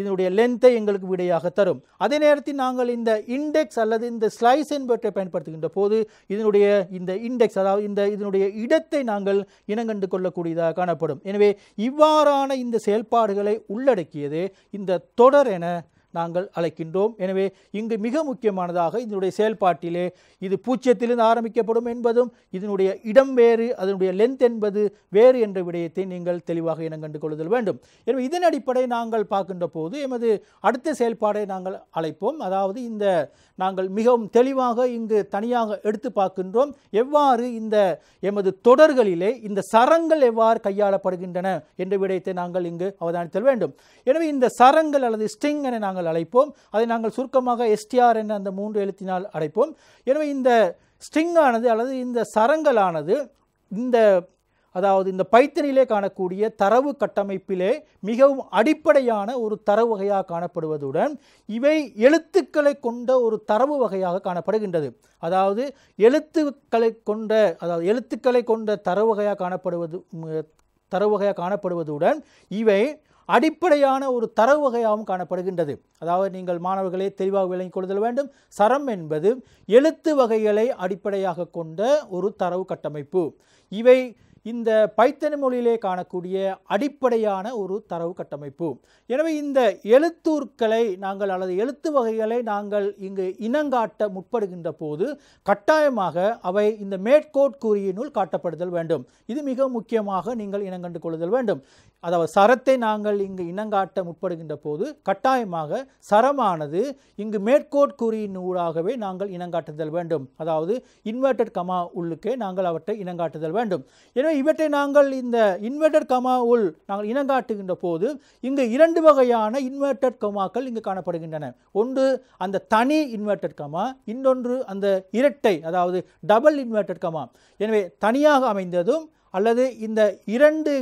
இதனுடைய லென்த்தை எங்களுக்கு விடையாக தரும் அதே நேரத்தில் நாங்கள் இந்த இண்டெக்ஸ் அல்லது இந்த ஸ்லைஸ் என்பவற்றை பயன்படுத்துகின்ற போது இதனுடைய இந்த இண்டெக்ஸ் அதாவது இந்த இதனுடைய இடத்தை நாங்கள் இனங்கண்டு கொள்ளக்கூடியதாக காணப்படும் எனவே இவ்வாறான இந்த செயல்பாடுகளை உள்ளடக்கியது இந்த தொடர் என நாங்கள் அழைக்கின்றோம் எனவே இங்கு மிக முக்கியமானதாக இதனுடைய செயல்பாட்டிலே இது பூச்சியத்திலிருந்து ஆரம்பிக்கப்படும் என்பதும் இதனுடைய இடம் வேறு அதனுடைய லென்த் என்பது வேறு என்ற விடயத்தை நீங்கள் தெளிவாக இனம் கண்டு கொள்ளுதல் வேண்டும் எனவே இதன் அடிப்படை நாங்கள் பார்க்கின்ற போது எமது அடுத்த செயல்பாடை நாங்கள் அழைப்போம் அதாவது இந்த நாங்கள் மிகவும் தெளிவாக இங்கு தனியாக எடுத்து பார்க்கின்றோம் எவ்வாறு இந்த எமது தொடர்களிலே இந்த சரங்கள் எவ்வாறு கையாளப்படுகின்றன என்ற விடயத்தை நாங்கள் இங்கு அவதானித்தல் வேண்டும் எனவே இந்த சரங்கள் அல்லது ஸ்டிங் என நாங்கள் எழுத்தினால் அழைப்போம் அதை நாங்கள் சுருக்கமாக எஸ்டிஆர் என்ற அந்த மூன்று எழுத்தினால் அழைப்போம் எனவே இந்த ஸ்ட்ரிங்கானது அல்லது இந்த சரங்களானது இந்த அதாவது இந்த பைத்தனிலே காணக்கூடிய தரவு கட்டமைப்பிலே மிகவும் அடிப்படையான ஒரு தரவு வகையாக காணப்படுவதுடன் இவை எழுத்துக்களை கொண்ட ஒரு தரவு வகையாக காணப்படுகின்றது அதாவது எழுத்துக்களை கொண்ட அதாவது எழுத்துக்களை கொண்ட தரவு வகையாக காணப்படுவது தரவு வகையாக காணப்படுவதுடன் இவை அடிப்படையான ஒரு தரவு வகையாகவும் காணப்படுகின்றது அதாவது நீங்கள் மாணவர்களே தெளிவாக விளங்கிக் கொள்ளுதல் வேண்டும் சரம் என்பது எழுத்து வகைகளை அடிப்படையாக கொண்ட ஒரு தரவு கட்டமைப்பு இவை இந்த பைத்தன் மொழியிலே காணக்கூடிய அடிப்படையான ஒரு தரவு கட்டமைப்பு எனவே இந்த எழுத்தூர்களை நாங்கள் அல்லது எழுத்து வகைகளை நாங்கள் இங்கு இனங்காட்ட முற்படுகின்ற போது கட்டாயமாக அவை இந்த மேற்கோட் குறியினுள் காட்டப்படுதல் வேண்டும் இது மிக முக்கியமாக நீங்கள் இனங்கண்டு கொள்ளுதல் வேண்டும் அதாவது சரத்தை நாங்கள் இங்கு இனங்காட்ட முற்படுகின்ற போது கட்டாயமாக சரமானது இங்கு மேற்கோட் குறியின் ஊடாகவே நாங்கள் இனங்காட்டுதல் வேண்டும் அதாவது இன்வெர்டட் கமா உள்ளுக்கே நாங்கள் அவற்றை இனங்காட்டுதல் வேண்டும் எனவே இவற்றை நாங்கள் இந்த இன்வெர்டட் கமா உள் நாங்கள் இனங்காட்டுகின்ற போது இங்கு இரண்டு வகையான இன்வெர்டட் கமாக்கள் இங்கு காணப்படுகின்றன ஒன்று அந்த தனி இன்வெர்டட் கமா இன்னொன்று அந்த இரட்டை அதாவது டபுள் இன்வெர்டட் கமா எனவே தனியாக அமைந்ததும் அல்லது இந்த இரண்டு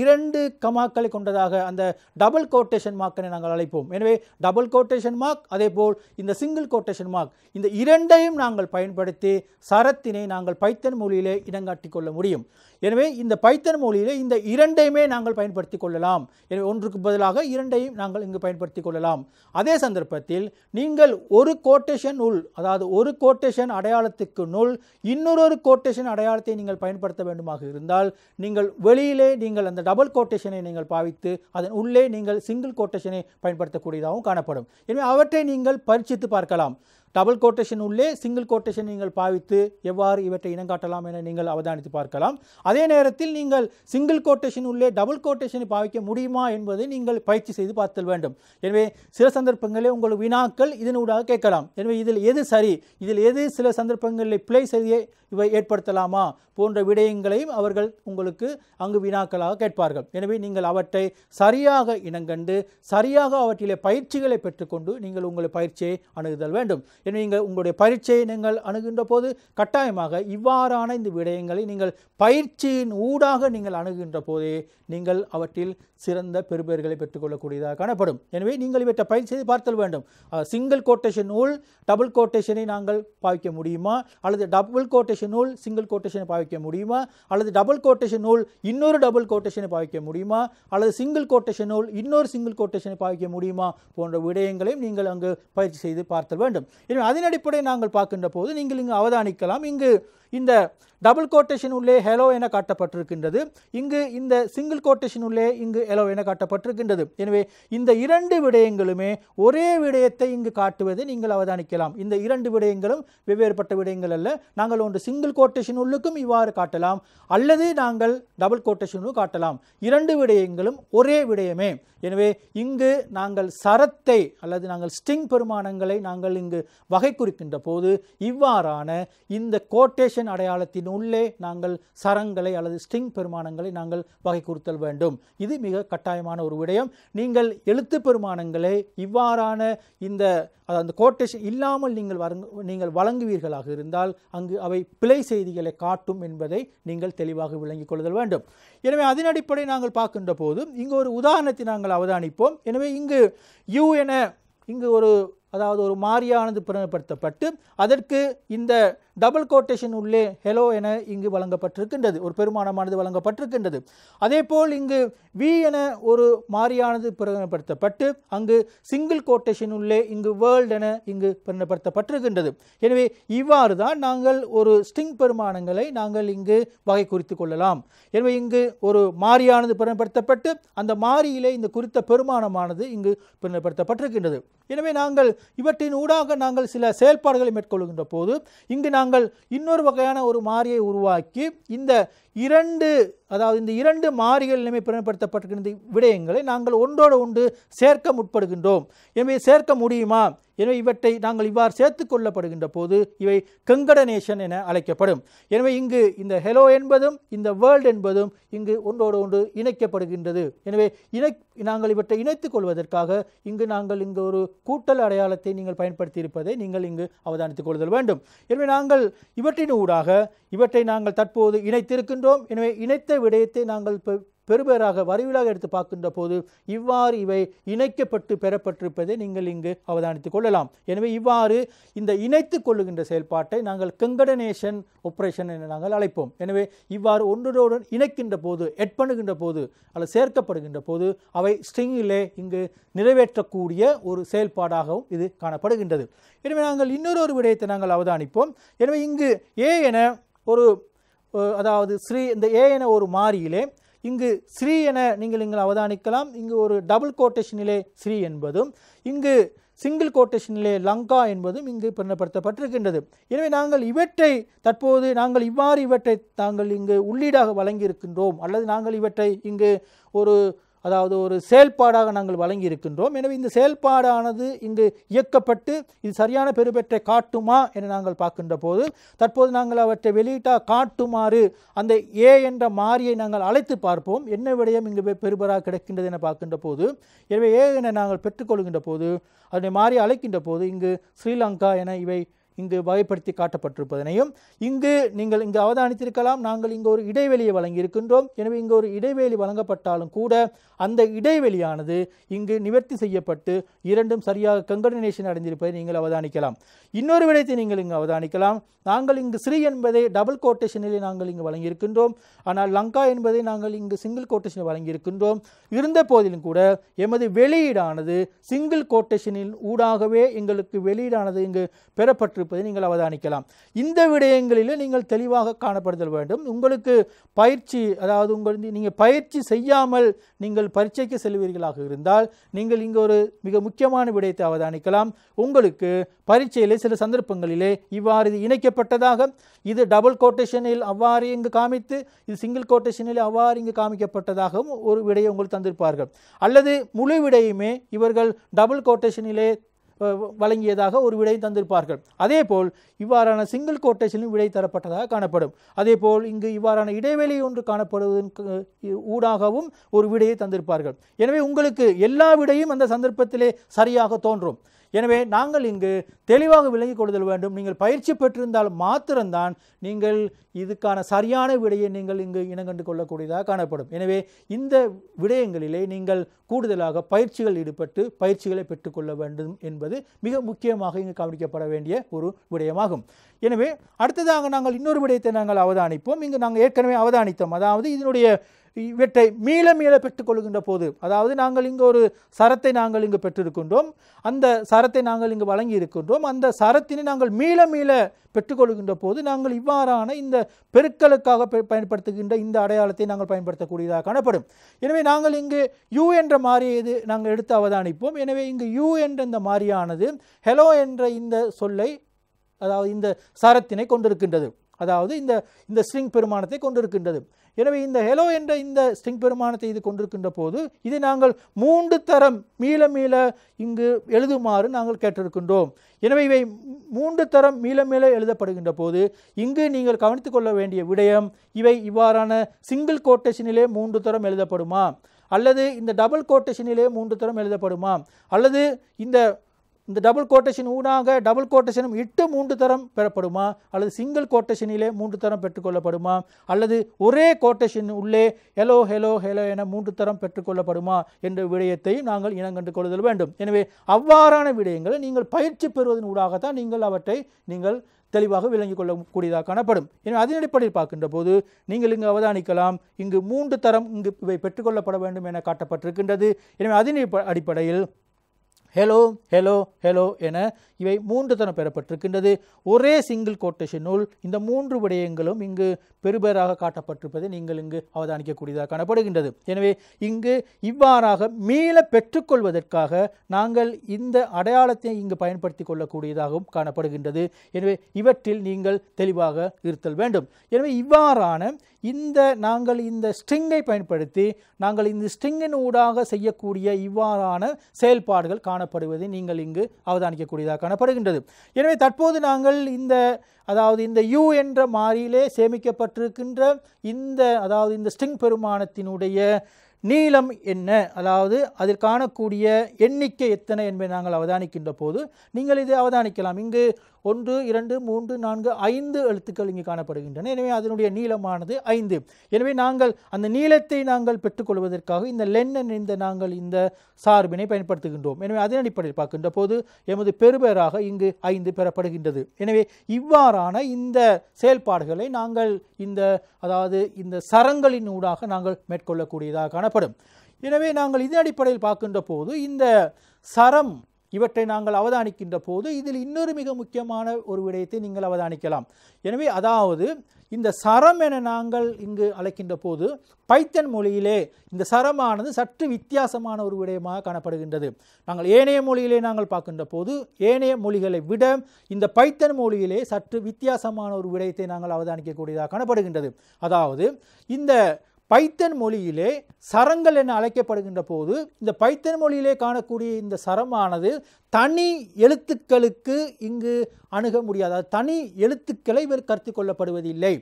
இரண்டு கமாக்களை கொண்டதாக அந்த டபுள் கோட்டேஷன் மார்க்கனை நாங்கள் அழைப்போம் எனவே டபுள் கோட்டேஷன் மார்க் அதே போல் இந்த சிங்கிள் கோட்டேஷன் மார்க் இந்த இரண்டையும் நாங்கள் பயன்படுத்தி சரத்தினை நாங்கள் பைத்தன் மொழியிலே இடங்காட்டி கொள்ள முடியும் எனவே இந்த பைத்தன் மொழியிலே இந்த இரண்டையுமே நாங்கள் பயன்படுத்தி கொள்ளலாம் எனவே ஒன்றுக்கு பதிலாக இரண்டையும் நாங்கள் இங்கு பயன்படுத்தி கொள்ளலாம் அதே சந்தர்ப்பத்தில் நீங்கள் ஒரு கோட்டேஷன் உள் அதாவது ஒரு கோட்டேஷன் அடையாளத்துக்கு நூல் இன்னொரு கோட்டேஷன் அடையாளத்தை நீங்கள் பயன்படுத்த வேண்டுமாக இருந்தால் நீங்கள் வெளியிலே நீங்கள் நீங்கள் அந்த டபுள் கோட்டேஷனை நீங்கள் பாவித்து அதன் உள்ளே நீங்கள் சிங்கிள் கோட்டேஷனை பயன்படுத்தக்கூடியதாகவும் காணப்படும் எனவே அவற்றை நீங்கள் பரீட்சித்து பார்க்கலாம் டபுள் கோட்டேஷன் உள்ளே சிங்கிள் கோட்டேஷன் நீங்கள் பாவித்து எவ்வாறு இவற்றை இனங்காட்டலாம் என நீங்கள் அவதானித்து பார்க்கலாம் அதே நேரத்தில் நீங்கள் சிங்கிள் கோட்டேஷன் உள்ளே டபுள் கோட்டேஷனை பாவிக்க முடியுமா என்பதை நீங்கள் பயிற்சி செய்து பார்த்தல் வேண்டும் எனவே சில சந்தர்ப்பங்களில் உங்கள் வினாக்கள் இதனூடாக கேட்கலாம் எனவே இதில் எது சரி இதில் எது சில சந்தர்ப்பங்களில் பிழை சரியை இவை ஏற்படுத்தலாமா போன்ற விடயங்களையும் அவர்கள் உங்களுக்கு அங்கு வினாக்களாக கேட்பார்கள் எனவே நீங்கள் அவற்றை சரியாக இனங்கண்டு சரியாக அவற்றிலே பயிற்சிகளை பெற்றுக்கொண்டு நீங்கள் உங்கள் பயிற்சியை அணுகுதல் வேண்டும் எனவே நீங்கள் உங்களுடைய பரீட்சையை நீங்கள் அணுகின்ற போது கட்டாயமாக இவ்வாறான இந்த விடயங்களை நீங்கள் பயிற்சியின் ஊடாக நீங்கள் அணுகின்ற போதே நீங்கள் அவற்றில் சிறந்த பெறுபேர்களை பெற்றுக்கொள்ளக்கூடியதாக காணப்படும் எனவே நீங்கள் இவற்றை பயிற்சி செய்து பார்த்தல் வேண்டும் சிங்கிள் கோட்டேஷன் நூல் டபுள் கோட்டேஷனை நாங்கள் பாவிக்க முடியுமா அல்லது டபுள் கோட்டேஷன் நூல் சிங்கிள் கோட்டேஷனை பாவிக்க முடியுமா அல்லது டபுள் கோட்டேஷன் நூல் இன்னொரு டபுள் கோட்டேஷனை பாவிக்க முடியுமா அல்லது சிங்கிள் கோட்டேஷன் நூல் இன்னொரு சிங்கிள் கோட்டேஷனை பாவிக்க முடியுமா போன்ற விடயங்களையும் நீங்கள் அங்கு பயிற்சி செய்து பார்த்தல் வேண்டும் எனவே அதன் அடிப்படையில் நாங்கள் பார்க்கின்ற போது நீங்கள் இங்கு அவதானிக்கலாம் இங்கு இந்த டபுள் கோட்டேஷன் உள்ளே ஹெலோ என காட்டப்பட்டிருக்கின்றது இங்கு இந்த சிங்கிள் கோட்டேஷன் உள்ளே இங்கு ஹெலோ என காட்டப்பட்டிருக்கின்றது எனவே இந்த இரண்டு விடயங்களுமே ஒரே விடயத்தை இங்கு காட்டுவதை நீங்கள் அவதானிக்கலாம் இந்த இரண்டு விடயங்களும் வெவ்வேறுபட்ட விடயங்கள் அல்ல நாங்கள் ஒன்று சிங்கிள் கோட்டேஷன் உள்ளுக்கும் இவ்வாறு காட்டலாம் அல்லது நாங்கள் டபுள் கோட்டேஷனும் காட்டலாம் இரண்டு விடயங்களும் ஒரே விடயமே எனவே இங்கு நாங்கள் சரத்தை அல்லது நாங்கள் ஸ்டிங் பெருமானங்களை நாங்கள் இங்கு வகை குறிக்கின்ற போது இவ்வாறான இந்த கோட்டேஷன் அடையாளத்தின் உள்ளே நாங்கள் சரங்களை அல்லது ஸ்டிங் பெருமானங்களை நாங்கள் வகை கூறுத்தல் வேண்டும் இது மிக கட்டாயமான ஒரு விடயம் நீங்கள் எழுத்து பெருமானங்களை இவ்வாறான இந்த அந்த கோட்டேஷன் இல்லாமல் நீங்கள் வர நீங்கள் வழங்குவீர்களாக இருந்தால் அங்கு அவை பிழை செய்திகளை காட்டும் என்பதை நீங்கள் தெளிவாக விளங்கிக் கொள்ளுதல் வேண்டும் எனவே அதன் அடிப்படை நாங்கள் பார்க்கின்ற போது இங்கு ஒரு உதாரணத்தை நாங்கள் அவதானிப்போம் எனவே இங்கு யூ என இங்கு ஒரு அதாவது ஒரு மாறியானது பிரபடுத்தப்பட்டு அதற்கு இந்த டபுள் கோட்டேஷன் உள்ளே ஹெலோ என இங்கு வழங்கப்பட்டிருக்கின்றது ஒரு பெருமானமானது வழங்கப்பட்டிருக்கின்றது அதே போல் இங்கு வி என ஒரு மாறியானது பிரகடனப்படுத்தப்பட்டு அங்கு சிங்கிள் கோட்டேஷன் உள்ளே இங்கு வேர்ல்டு என இங்கு பிரகடனப்படுத்தப்பட்டிருக்கின்றது எனவே இவ்வாறு தான் நாங்கள் ஒரு ஸ்டிங் பெருமானங்களை நாங்கள் இங்கு வகை குறித்து கொள்ளலாம் எனவே இங்கு ஒரு மாறியானது பிரகடனப்படுத்தப்பட்டு அந்த மாறியிலே இந்த குறித்த பெருமானமானது இங்கு பிரகடனப்படுத்தப்பட்டிருக்கின்றது எனவே நாங்கள் இவற்றின் ஊடாக நாங்கள் சில செயல்பாடுகளை மேற்கொள்கின்ற போது இங்கு நாங்கள் நாங்கள் இன்னொரு வகையான ஒரு மாறியை உருவாக்கி இந்த இரண்டு அதாவது இந்த இரண்டு மாறிகள் நிலைமை பிறப்படுத்தப்பட்டிருக்கிற விடயங்களை நாங்கள் ஒன்றோடு ஒன்று சேர்க்க முற்படுகின்றோம் எனவே சேர்க்க முடியுமா எனவே இவற்றை நாங்கள் இவ்வாறு சேர்த்து கொள்ளப்படுகின்ற போது இவை கங்கடனேஷன் என அழைக்கப்படும் எனவே இங்கு இந்த ஹெலோ என்பதும் இந்த வேர்ல்டு என்பதும் இங்கு ஒன்றோடு ஒன்று இணைக்கப்படுகின்றது எனவே இணை நாங்கள் இவற்றை இணைத்துக் கொள்வதற்காக இங்கு நாங்கள் இங்கு ஒரு கூட்டல் அடையாளத்தை நீங்கள் பயன்படுத்தி இருப்பதை நீங்கள் இங்கு அவதானித்துக் கொள்ளுதல் வேண்டும் எனவே நாங்கள் இவற்றின் ஊடாக இவற்றை நாங்கள் தற்போது இணைத்திருக்கின்றோம் பார்க்கின்றோம் எனவே இணைத்த விடயத்தை நாங்கள் பெறுபேறாக வரிவிலாக எடுத்து பார்க்கின்ற போது இவ்வாறு இவை இணைக்கப்பட்டு பெறப்பட்டிருப்பதை நீங்கள் இங்கு அவதானித்துக் கொள்ளலாம் எனவே இவ்வாறு இந்த இணைத்துக் கொள்ளுகின்ற செயல்பாட்டை நாங்கள் கங்கடனேஷன் ஆப்ரேஷன் என நாங்கள் அழைப்போம் எனவே இவ்வாறு ஒன்றோடுடன் இணைக்கின்ற போது எட் பண்ணுகின்ற போது அல்லது சேர்க்கப்படுகின்ற போது அவை ஸ்ட்ரிங்கிலே இங்கு நிறைவேற்றக்கூடிய ஒரு செயல்பாடாகவும் இது காணப்படுகின்றது எனவே நாங்கள் இன்னொரு ஒரு விடயத்தை நாங்கள் அவதானிப்போம் எனவே இங்கு ஏ என ஒரு அதாவது ஸ்ரீ இந்த ஏ என ஒரு மாறியிலே இங்கு ஸ்ரீ என நீங்கள் நீங்கள் அவதானிக்கலாம் இங்கு ஒரு டபுள் கோட்டேஷனிலே ஸ்ரீ என்பதும் இங்கு சிங்கிள் கோட்டேஷனிலே லங்கா என்பதும் இங்கு பிரணப்படுத்தப்பட்டிருக்கின்றது எனவே நாங்கள் இவற்றை தற்போது நாங்கள் இவ்வாறு இவற்றை நாங்கள் இங்கு உள்ளீடாக வழங்கியிருக்கின்றோம் அல்லது நாங்கள் இவற்றை இங்கு ஒரு அதாவது ஒரு செயல்பாடாக நாங்கள் வழங்கி இருக்கின்றோம் எனவே இந்த செயல்பாடானது இன்று இயக்கப்பட்டு இது சரியான பெறுபெற்றை காட்டுமா என நாங்கள் பார்க்கின்ற போது தற்போது நாங்கள் அவற்றை வெளியிட்டால் காட்டுமாறு அந்த ஏ என்ற மாறியை நாங்கள் அழைத்து பார்ப்போம் என்ன விடயம் இங்கு பெறுபராக கிடைக்கின்றது என பார்க்கின்ற போது எனவே ஏ என நாங்கள் பெற்றுக்கொள்கின்ற போது அதனை மாறி அழைக்கின்ற போது இங்கு ஸ்ரீலங்கா என இவை இங்கு வகைப்படுத்தி காட்டப்பட்டிருப்பதனையும் இங்கு நீங்கள் இங்கு அவதானித்திருக்கலாம் நாங்கள் இங்கு ஒரு இடைவெளியை வழங்கியிருக்கின்றோம் எனவே இங்கு ஒரு இடைவெளி வழங்கப்பட்டாலும் கூட அந்த இடைவெளியானது இங்கு நிவர்த்தி செய்யப்பட்டு இரண்டும் சரியாக கங்கடினேஷன் அடைந்திருப்பதை நீங்கள் அவதானிக்கலாம் இன்னொரு விடயத்தை நீங்கள் இங்கு அவதானிக்கலாம் நாங்கள் இங்கு ஸ்ரீ என்பதை டபுள் கோட்டேஷனிலே நாங்கள் இங்கு வழங்கியிருக்கின்றோம் ஆனால் லங்கா என்பதை நாங்கள் இங்கு சிங்கிள் கோட்டேஷன் வழங்கியிருக்கின்றோம் இருந்த போதிலும் கூட எமது வெளியீடானது சிங்கிள் கோட்டேஷனின் ஊடாகவே எங்களுக்கு வெளியீடானது இங்கு பெறப்பட்டு இருப்பதை நீங்கள் அவதானிக்கலாம் இந்த விடயங்களில் நீங்கள் தெளிவாக காணப்படுதல் வேண்டும் உங்களுக்கு பயிற்சி அதாவது உங்கள் நீங்கள் பயிற்சி செய்யாமல் நீங்கள் பரீட்சைக்கு செல்வீர்களாக இருந்தால் நீங்கள் இங்கே ஒரு மிக முக்கியமான விடயத்தை அவதானிக்கலாம் உங்களுக்கு பரீட்சையிலே சில சந்தர்ப்பங்களிலே இவ்வாறு இது இணைக்கப்பட்டதாக இது டபுள் கோட்டேஷனில் அவ்வாறு இங்கு காமித்து இது சிங்கிள் கோட்டேஷனில் அவ்வாறு இங்கு காமிக்கப்பட்டதாகவும் ஒரு விடையை உங்களுக்கு தந்திருப்பார்கள் அல்லது முழு விடையுமே இவர்கள் டபுள் கோட்டேஷனிலே வழங்கியதாக ஒரு விடை தந்திருப்பார்கள் அதேபோல் இவ்வாறான சிங்கிள் கோட்டேஷனிலும் விடை தரப்பட்டதாக காணப்படும் அதேபோல் இங்கு இவ்வாறான இடைவெளி ஒன்று காணப்படுவதன் ஊடாகவும் ஒரு விடையை தந்திருப்பார்கள் எனவே உங்களுக்கு எல்லா விடையும் அந்த சந்தர்ப்பத்திலே சரியாக தோன்றும் எனவே நாங்கள் இங்கு தெளிவாக விளங்கிக் கொடுதல் வேண்டும் நீங்கள் பயிற்சி பெற்றிருந்தால் மாத்திரம்தான் நீங்கள் இதுக்கான சரியான விடையை நீங்கள் இங்கு இனங்கண்டு கொள்ளக்கூடியதாக காணப்படும் எனவே இந்த விடயங்களிலே நீங்கள் கூடுதலாக பயிற்சிகள் ஈடுபட்டு பயிற்சிகளை பெற்றுக்கொள்ள வேண்டும் என்பது மிக முக்கியமாக இங்கு கவனிக்கப்பட வேண்டிய ஒரு விடயமாகும் எனவே அடுத்ததாக நாங்கள் இன்னொரு விடயத்தை நாங்கள் அவதானிப்போம் இங்கு நாங்கள் ஏற்கனவே அவதானித்தோம் அதாவது இதனுடைய இவற்றை மீள மீள பெற்றுக்கொள்கின்ற போது அதாவது நாங்கள் இங்கு ஒரு சரத்தை நாங்கள் இங்கு பெற்றிருக்கின்றோம் அந்த சரத்தை நாங்கள் இங்கு வழங்கி இருக்கின்றோம் அந்த சரத்தினை நாங்கள் மீள மீள பெற்றுக்கொள்கின்ற போது நாங்கள் இவ்வாறான இந்த பெருக்களுக்காக பயன்படுத்துகின்ற இந்த அடையாளத்தை நாங்கள் பயன்படுத்தக்கூடியதாக காணப்படும் எனவே நாங்கள் இங்கு யூ என்ற மாறியை இது நாங்கள் எடுத்து அவதானிப்போம் எனவே இங்கு யூ என்ற இந்த மாறியானது ஹெலோ என்ற இந்த சொல்லை அதாவது இந்த சரத்தினை கொண்டிருக்கின்றது அதாவது இந்த இந்த ஸ்ட்ரிங் பெருமானத்தை கொண்டிருக்கின்றது எனவே இந்த ஹெலோ என்ற இந்த ஸ்ட்ரிங் பெருமானத்தை இது கொண்டிருக்கின்ற போது இதை நாங்கள் மூன்று தரம் மீள மீள இங்கு எழுதுமாறு நாங்கள் கேட்டிருக்கின்றோம் எனவே இவை மூன்று தரம் மீள மீள எழுதப்படுகின்ற போது இங்கு நீங்கள் கவனித்துக்கொள்ள வேண்டிய விடயம் இவை இவ்வாறான சிங்கிள் கோட்டேஷனிலே மூன்று தரம் எழுதப்படுமா அல்லது இந்த டபுள் கோட்டேஷனிலே மூன்று தரம் எழுதப்படுமா அல்லது இந்த இந்த டபுள் கோட்டேஷன் ஊடாக டபுள் கோட்டேஷனும் இட்டு மூன்று தரம் பெறப்படுமா அல்லது சிங்கிள் கோட்டேஷனிலே மூன்று தரம் பெற்றுக்கொள்ளப்படுமா அல்லது ஒரே கோட்டேஷன் உள்ளே ஹெலோ ஹெலோ ஹெலோ என மூன்று தரம் பெற்றுக்கொள்ளப்படுமா என்ற விடயத்தையும் நாங்கள் இனங்கண்டு கொள்ளுதல் வேண்டும் எனவே அவ்வாறான விடயங்களை நீங்கள் பயிற்சி பெறுவதன் ஊடாகத்தான் நீங்கள் அவற்றை நீங்கள் தெளிவாக விளங்கிக் கொள்ளக்கூடியதாக காணப்படும் எனவே அதன் அடிப்படையில் பார்க்கின்ற போது நீங்கள் இங்கு அவதானிக்கலாம் இங்கு மூன்று தரம் இங்கு இவை பெற்றுக்கொள்ளப்பட வேண்டும் என காட்டப்பட்டிருக்கின்றது எனவே அதன் அடிப்படையில் ஹெலோ ஹெலோ ஹெலோ என இவை மூன்று தரம் பெறப்பட்டிருக்கின்றது ஒரே சிங்கிள் கோட்டேஷனுள் இந்த மூன்று விடயங்களும் இங்கு பெருபேராக காட்டப்பட்டிருப்பதை நீங்கள் இங்கு அவதானிக்கக்கூடியதாக காணப்படுகின்றது எனவே இங்கு இவ்வாறாக மீள பெற்றுக்கொள்வதற்காக நாங்கள் இந்த அடையாளத்தை இங்கு பயன்படுத்தி கொள்ளக்கூடியதாகவும் காணப்படுகின்றது எனவே இவற்றில் நீங்கள் தெளிவாக இருத்தல் வேண்டும் எனவே இவ்வாறான இந்த நாங்கள் இந்த ஸ்ட்ரிங்கை பயன்படுத்தி நாங்கள் இந்த ஸ்ட்ரிங்கின் ஊடாக செய்யக்கூடிய இவ்வாறான செயல்பாடுகள் காணப்படுவதை நீங்கள் இங்கு அவதானிக்கக்கூடியதாக காணப்படுகின்றது எனவே தற்போது நாங்கள் இந்த அதாவது இந்த யூ என்ற மாறியிலே சேமிக்கப்பட்டிருக்கின்ற இந்த அதாவது இந்த ஸ்ட்ரிங் பெருமானத்தினுடைய நீளம் என்ன அதாவது அதில் காணக்கூடிய எண்ணிக்கை எத்தனை என்பதை நாங்கள் அவதானிக்கின்ற போது நீங்கள் இதை அவதானிக்கலாம் இங்கு ஒன்று இரண்டு மூன்று நான்கு ஐந்து எழுத்துக்கள் இங்கு காணப்படுகின்றன எனவே அதனுடைய நீளமானது ஐந்து எனவே நாங்கள் அந்த நீளத்தை நாங்கள் பெற்றுக்கொள்வதற்காக இந்த லென்னன் இந்த நாங்கள் இந்த சார்பினை பயன்படுத்துகின்றோம் எனவே அதன் அடிப்படையில் பார்க்கின்ற போது எமது பெறுபேராக இங்கு ஐந்து பெறப்படுகின்றது எனவே இவ்வாறான இந்த செயல்பாடுகளை நாங்கள் இந்த அதாவது இந்த சரங்களின் ஊடாக நாங்கள் மேற்கொள்ளக்கூடியதாக ஏற்படும் எனவே நாங்கள் இதன் அடிப்படையில் பார்க்கின்ற போது இந்த சரம் இவற்றை நாங்கள் அவதானிக்கின்ற போது இதில் இன்னொரு மிக முக்கியமான ஒரு விடயத்தை நீங்கள் அவதானிக்கலாம் எனவே அதாவது இந்த சரம் என நாங்கள் இங்கு அழைக்கின்ற போது பைத்தன் மொழியிலே இந்த சரமானது சற்று வித்தியாசமான ஒரு விடயமாக காணப்படுகின்றது நாங்கள் ஏனைய மொழியிலே நாங்கள் பார்க்கின்ற போது ஏனைய மொழிகளை விட இந்த பைத்தன் மொழியிலே சற்று வித்தியாசமான ஒரு விடயத்தை நாங்கள் அவதானிக்கக்கூடியதாக காணப்படுகின்றது அதாவது இந்த பைத்தன் மொழியிலே சரங்கள் என அழைக்கப்படுகின்ற போது இந்த பைத்தன் மொழியிலே காணக்கூடிய இந்த சரமானது தனி எழுத்துக்களுக்கு இங்கு அணுக முடியாது அது தனி எழுத்துக்களை இவர் கருத்து கொள்ளப்படுவதில்லை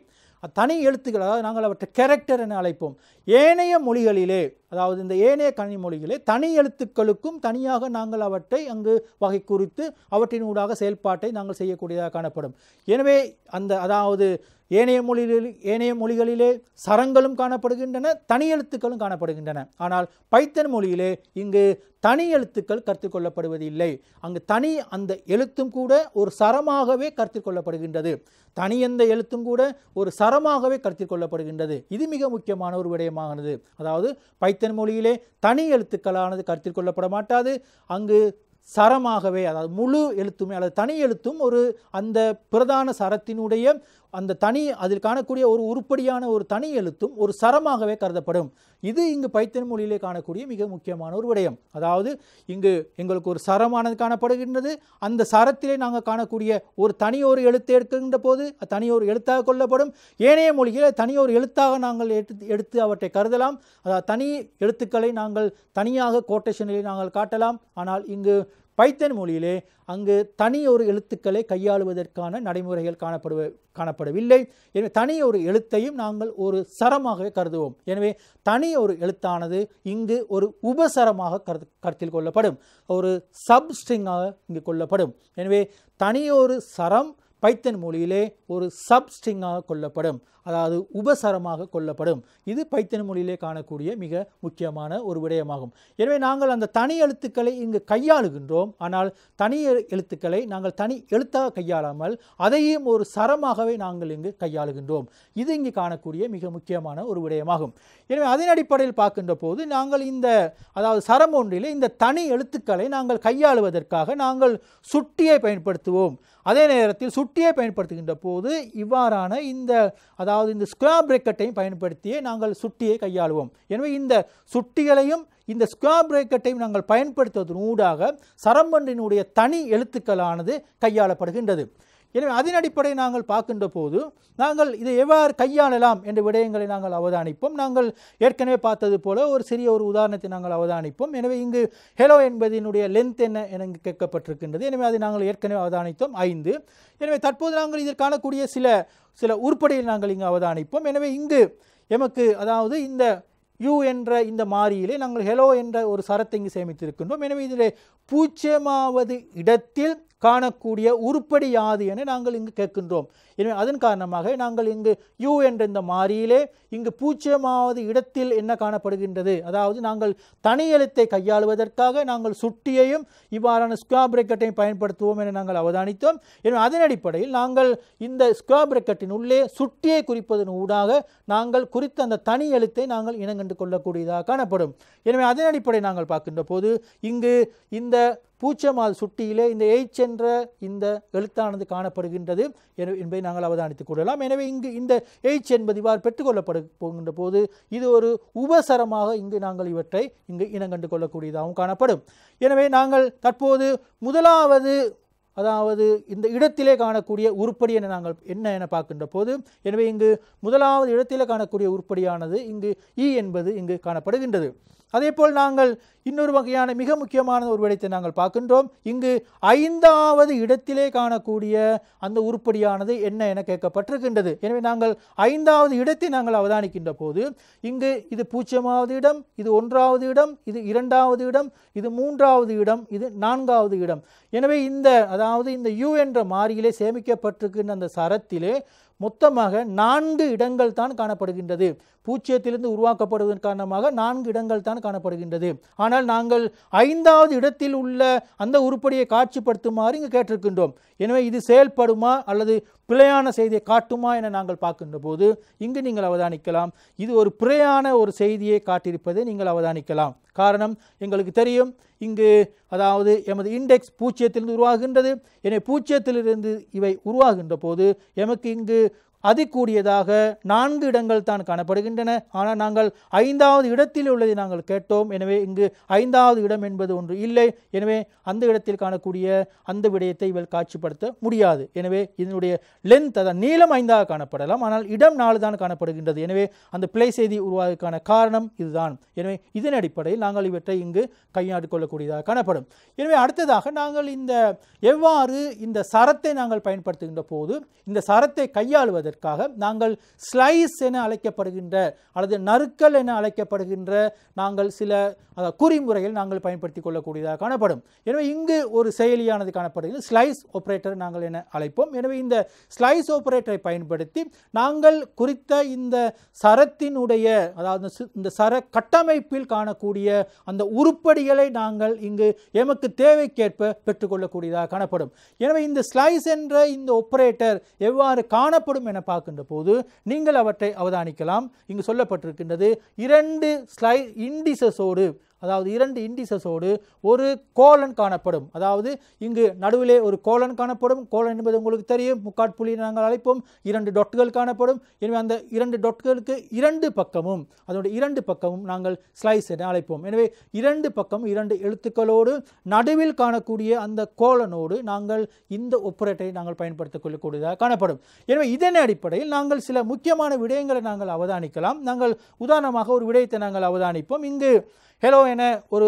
தனி எழுத்துக்கள் அதாவது நாங்கள் அவற்றை கேரக்டர் என அழைப்போம் ஏனைய மொழிகளிலே அதாவது இந்த ஏனைய கனிமொழிகளே தனி எழுத்துக்களுக்கும் தனியாக நாங்கள் அவற்றை அங்கு வகை குறித்து அவற்றின் ஊடாக செயல்பாட்டை நாங்கள் செய்யக்கூடியதாக காணப்படும் எனவே அந்த அதாவது ஏனைய மொழிகளில் ஏனைய மொழிகளிலே சரங்களும் காணப்படுகின்றன தனி எழுத்துக்களும் காணப்படுகின்றன ஆனால் பைத்தன் மொழியிலே இங்கு தனி எழுத்துக்கள் கற்றுக்கொள்ளப்படுவது இல்லை அங்கு தனி அந்த எழுத்தும் கூட ஒரு சரமாகவே கற்றுக்கொள்ளப்படுகின்றது தனி எந்த எழுத்தும் கூட ஒரு சரமாகவே கருத்தில் கொள்ளப்படுகின்றது இது மிக முக்கியமான ஒரு விடயமானது அதாவது பைத்த லைத்தன் மொழியிலே தனி எழுத்துக்களானது கருத்தில் கொள்ளப்பட மாட்டாது அங்கு சரமாகவே அதாவது முழு எழுத்துமே அல்லது தனி எழுத்தும் ஒரு அந்த பிரதான சரத்தினுடைய அந்த தனி அதில் காணக்கூடிய ஒரு உருப்படியான ஒரு தனி எழுத்தும் ஒரு சரமாகவே கருதப்படும் இது இங்கு பைத்தன் மொழியிலே காணக்கூடிய மிக முக்கியமான ஒரு விடயம் அதாவது இங்கு எங்களுக்கு ஒரு சரமானது காணப்படுகின்றது அந்த சரத்திலே நாங்கள் காணக்கூடிய ஒரு தனியொரு எழுத்து எடுக்கின்ற போது தனியொரு எழுத்தாக கொள்ளப்படும் ஏனைய மொழியில் தனியொரு எழுத்தாக நாங்கள் எடுத்து எடுத்து அவற்றை கருதலாம் அதாவது தனி எழுத்துக்களை நாங்கள் தனியாக கோட்டேஷனில் நாங்கள் காட்டலாம் ஆனால் இங்கு பைத்தன் மொழியிலே அங்கு தனி ஒரு எழுத்துக்களை கையாளுவதற்கான நடைமுறைகள் காணப்படுவ காணப்படவில்லை எனவே தனி ஒரு எழுத்தையும் நாங்கள் ஒரு சரமாகவே கருதுவோம் எனவே தனி ஒரு எழுத்தானது இங்கு ஒரு உபசரமாக கருத்து கருத்தில் கொள்ளப்படும் ஒரு சப்ஸ்ட்ரிங்காக இங்கு கொள்ளப்படும் எனவே தனியொரு சரம் பைத்தன் மொழியிலே ஒரு சப்ஸ்ட்ரிங்காக கொள்ளப்படும் அதாவது உபசரமாக கொள்ளப்படும் இது பைத்தன் மொழியிலே காணக்கூடிய மிக முக்கியமான ஒரு விடயமாகும் எனவே நாங்கள் அந்த தனி எழுத்துக்களை இங்கு கையாளுகின்றோம் ஆனால் தனி எழுத்துக்களை நாங்கள் தனி எழுத்தாக கையாளாமல் அதையும் ஒரு சரமாகவே நாங்கள் இங்கு கையாளுகின்றோம் இது இங்கு காணக்கூடிய மிக முக்கியமான ஒரு விடயமாகும் எனவே அதன் அடிப்படையில் பார்க்கின்ற போது நாங்கள் இந்த அதாவது சரம் ஒன்றிலே இந்த தனி எழுத்துக்களை நாங்கள் கையாளுவதற்காக நாங்கள் சுட்டியை பயன்படுத்துவோம் அதே நேரத்தில் சுட்டியை பயன்படுத்துகின்ற போது இவ்வாறான இந்த அதாவது அதாவது இந்த ஸ்குவார் பிரேக்கட்டையும் பயன்படுத்தியே நாங்கள் சுட்டியை கையாளுவோம் எனவே இந்த சுட்டிகளையும் இந்த ஸ்குவார் பிரேக்கட்டையும் நாங்கள் பயன்படுத்துவதன் ஊடாக சரம்பன்றினுடைய தனி எழுத்துக்களானது கையாளப்படுகின்றது எனவே அதன் அடிப்படையில் நாங்கள் பார்க்கின்ற போது நாங்கள் இதை எவ்வாறு கையாளலாம் என்ற விடயங்களை நாங்கள் அவதானிப்போம் நாங்கள் ஏற்கனவே பார்த்தது போல ஒரு சிறிய ஒரு உதாரணத்தை நாங்கள் அவதானிப்போம் எனவே இங்கு ஹெலோ என்பதனுடைய லென்த் என்ன என கேட்கப்பட்டிருக்கின்றது எனவே அதை நாங்கள் ஏற்கனவே அவதானித்தோம் ஐந்து எனவே தற்போது நாங்கள் இதில் காணக்கூடிய சில சில உருப்படியை நாங்கள் இங்கு அவதானிப்போம் எனவே இங்கு எமக்கு அதாவது இந்த யூ என்ற இந்த மாறியிலே நாங்கள் ஹெலோ என்ற ஒரு சரத்தை இங்கு சேமித்திருக்கின்றோம் எனவே இதில் பூச்சமாவது இடத்தில் காணக்கூடிய உருப்படி யாது என நாங்கள் இங்கு கேட்கின்றோம் எனவே அதன் காரணமாக நாங்கள் இங்கு யூ என்ற இந்த மாறியிலே இங்கு பூச்சியமாவது இடத்தில் என்ன காணப்படுகின்றது அதாவது நாங்கள் தனி எழுத்தை கையாளுவதற்காக நாங்கள் சுட்டியையும் இவ்வாறான ஸ்குவா பிரேக்கெட்டையும் பயன்படுத்துவோம் என நாங்கள் அவதானித்தோம் எனவே அதன் அடிப்படையில் நாங்கள் இந்த ஸ்கொயர் பிரேக்கெட்டின் உள்ளே சுட்டியை குறிப்பதன் ஊடாக நாங்கள் குறித்த அந்த தனி எழுத்தை நாங்கள் இனங்கண்டு கொள்ளக்கூடியதாக காணப்படும் எனவே அதன் அடிப்படையில் நாங்கள் பார்க்கின்ற போது இங்கு இந்த பூச்சமாது சுட்டியிலே இந்த எய்ச் என்ற இந்த எழுத்தானது காணப்படுகின்றது என்பதை நாங்கள் அவதானித்துக் கொள்ளலாம் எனவே இங்கு இந்த எய்ச் என்பது இவ்வாறு பெற்றுக்கொள்ளப்படு போகின்ற போது இது ஒரு உபசரமாக இங்கு நாங்கள் இவற்றை இங்கு இனங்கண்டு கொள்ளக்கூடியதாகவும் காணப்படும் எனவே நாங்கள் தற்போது முதலாவது அதாவது இந்த இடத்திலே காணக்கூடிய உருப்படி என நாங்கள் என்ன என பார்க்கின்ற போது எனவே இங்கு முதலாவது இடத்திலே காணக்கூடிய உருப்படியானது இங்கு இ e என்பது இங்கு காணப்படுகின்றது அதேபோல் நாங்கள் இன்னொரு வகையான மிக முக்கியமான ஒரு விடயத்தை நாங்கள் பார்க்கின்றோம் இங்கு ஐந்தாவது இடத்திலே காணக்கூடிய அந்த உருப்படியானது என்ன என கேட்கப்பட்டிருக்கின்றது எனவே நாங்கள் ஐந்தாவது இடத்தை நாங்கள் அவதானிக்கின்ற போது இங்கு இது பூச்சியமாவது இடம் இது ஒன்றாவது இடம் இது இரண்டாவது இடம் இது மூன்றாவது இடம் இது நான்காவது இடம் எனவே இந்த அதாவது இந்த யூ என்ற மாறியிலே சேமிக்கப்பட்டிருக்கின்ற அந்த சரத்திலே மொத்தமாக நான்கு இடங்கள் தான் காணப்படுகின்றது பூச்சியத்திலிருந்து உருவாக்கப்படுவதன் காரணமாக நான்கு இடங்கள் தான் காணப்படுகின்றது ஆனால் நாங்கள் ஐந்தாவது இடத்தில் உள்ள அந்த உருப்படியை காட்சிப்படுத்துமாறு இங்கு கேட்டிருக்கின்றோம் எனவே இது செயல்படுமா அல்லது பிழையான செய்தியை காட்டுமா என நாங்கள் பார்க்கின்ற போது இங்கு நீங்கள் அவதானிக்கலாம் இது ஒரு பிழையான ஒரு செய்தியை காட்டியிருப்பதை நீங்கள் அவதானிக்கலாம் காரணம் எங்களுக்கு தெரியும் இங்கு அதாவது எமது இண்டெக்ஸ் பூச்சியத்திலிருந்து உருவாகின்றது எனவே பூச்சியத்திலிருந்து இவை உருவாகின்ற போது எமக்கு இங்கு அதிகூடியதாக நான்கு இடங்கள் தான் காணப்படுகின்றன ஆனால் நாங்கள் ஐந்தாவது இடத்தில் உள்ளதை நாங்கள் கேட்டோம் எனவே இங்கு ஐந்தாவது இடம் என்பது ஒன்று இல்லை எனவே அந்த இடத்தில் காணக்கூடிய அந்த விடயத்தை இவள் காட்சிப்படுத்த முடியாது எனவே இதனுடைய லென்த் அதாவது நீளம் ஐந்தாக காணப்படலாம் ஆனால் இடம் நாலு தான் காணப்படுகின்றது எனவே அந்த பிழை செய்தி உருவாவதற்கான காரணம் இதுதான் எனவே இதன் அடிப்படையில் நாங்கள் இவற்றை இங்கு கையாண்டு கொள்ளக்கூடியதாக காணப்படும் எனவே அடுத்ததாக நாங்கள் இந்த எவ்வாறு இந்த சரத்தை நாங்கள் பயன்படுத்துகின்ற போது இந்த சரத்தை கையாளுவதற்கு செய்வதற்காக நாங்கள் ஸ்லைஸ் என அழைக்கப்படுகின்ற அல்லது நறுக்கல் என அழைக்கப்படுகின்ற நாங்கள் சில குறிமுறைகள் நாங்கள் பயன்படுத்தி கொள்ளக்கூடியதாக காணப்படும் எனவே இங்கு ஒரு செயலியானது காணப்படுகிறது ஸ்லைஸ் ஆப்ரேட்டர் நாங்கள் என அழைப்போம் எனவே இந்த ஸ்லைஸ் ஆப்ரேட்டரை பயன்படுத்தி நாங்கள் குறித்த இந்த சரத்தினுடைய அதாவது இந்த சர கட்டமைப்பில் காணக்கூடிய அந்த உருப்படிகளை நாங்கள் இங்கு எமக்கு தேவைக்கேற்ப பெற்றுக்கொள்ளக்கூடியதாக காணப்படும் எனவே இந்த ஸ்லைஸ் என்ற இந்த ஆப்ரேட்டர் எவ்வாறு காணப்படும் என பார்க்கின்ற போது நீங்கள் அவற்றை அவதானிக்கலாம் இங்கு சொல்லப்பட்டிருக்கின்றது இரண்டு ஸ்லை இண்டிசஸோடு அதாவது இரண்டு இண்டிசஸோடு ஒரு கோலன் காணப்படும் அதாவது இங்கு நடுவிலே ஒரு கோலன் காணப்படும் கோலன் என்பது உங்களுக்கு தெரியும் முக்காட்புள்ளி நாங்கள் அழைப்போம் இரண்டு டொட்டுகள் காணப்படும் எனவே அந்த இரண்டு டொட்டுகளுக்கு இரண்டு பக்கமும் அதோட இரண்டு பக்கமும் நாங்கள் ஸ்லைஸ் என அழைப்போம் எனவே இரண்டு பக்கம் இரண்டு எழுத்துக்களோடு நடுவில் காணக்கூடிய அந்த கோலனோடு நாங்கள் இந்த ஒப்புரேட்டரை நாங்கள் பயன்படுத்திக் கொள்ளக்கூடியதாக காணப்படும் எனவே இதன் அடிப்படையில் நாங்கள் சில முக்கியமான விடயங்களை நாங்கள் அவதானிக்கலாம் நாங்கள் உதாரணமாக ஒரு விடயத்தை நாங்கள் அவதானிப்போம் இங்கு ஹெலோ என ஒரு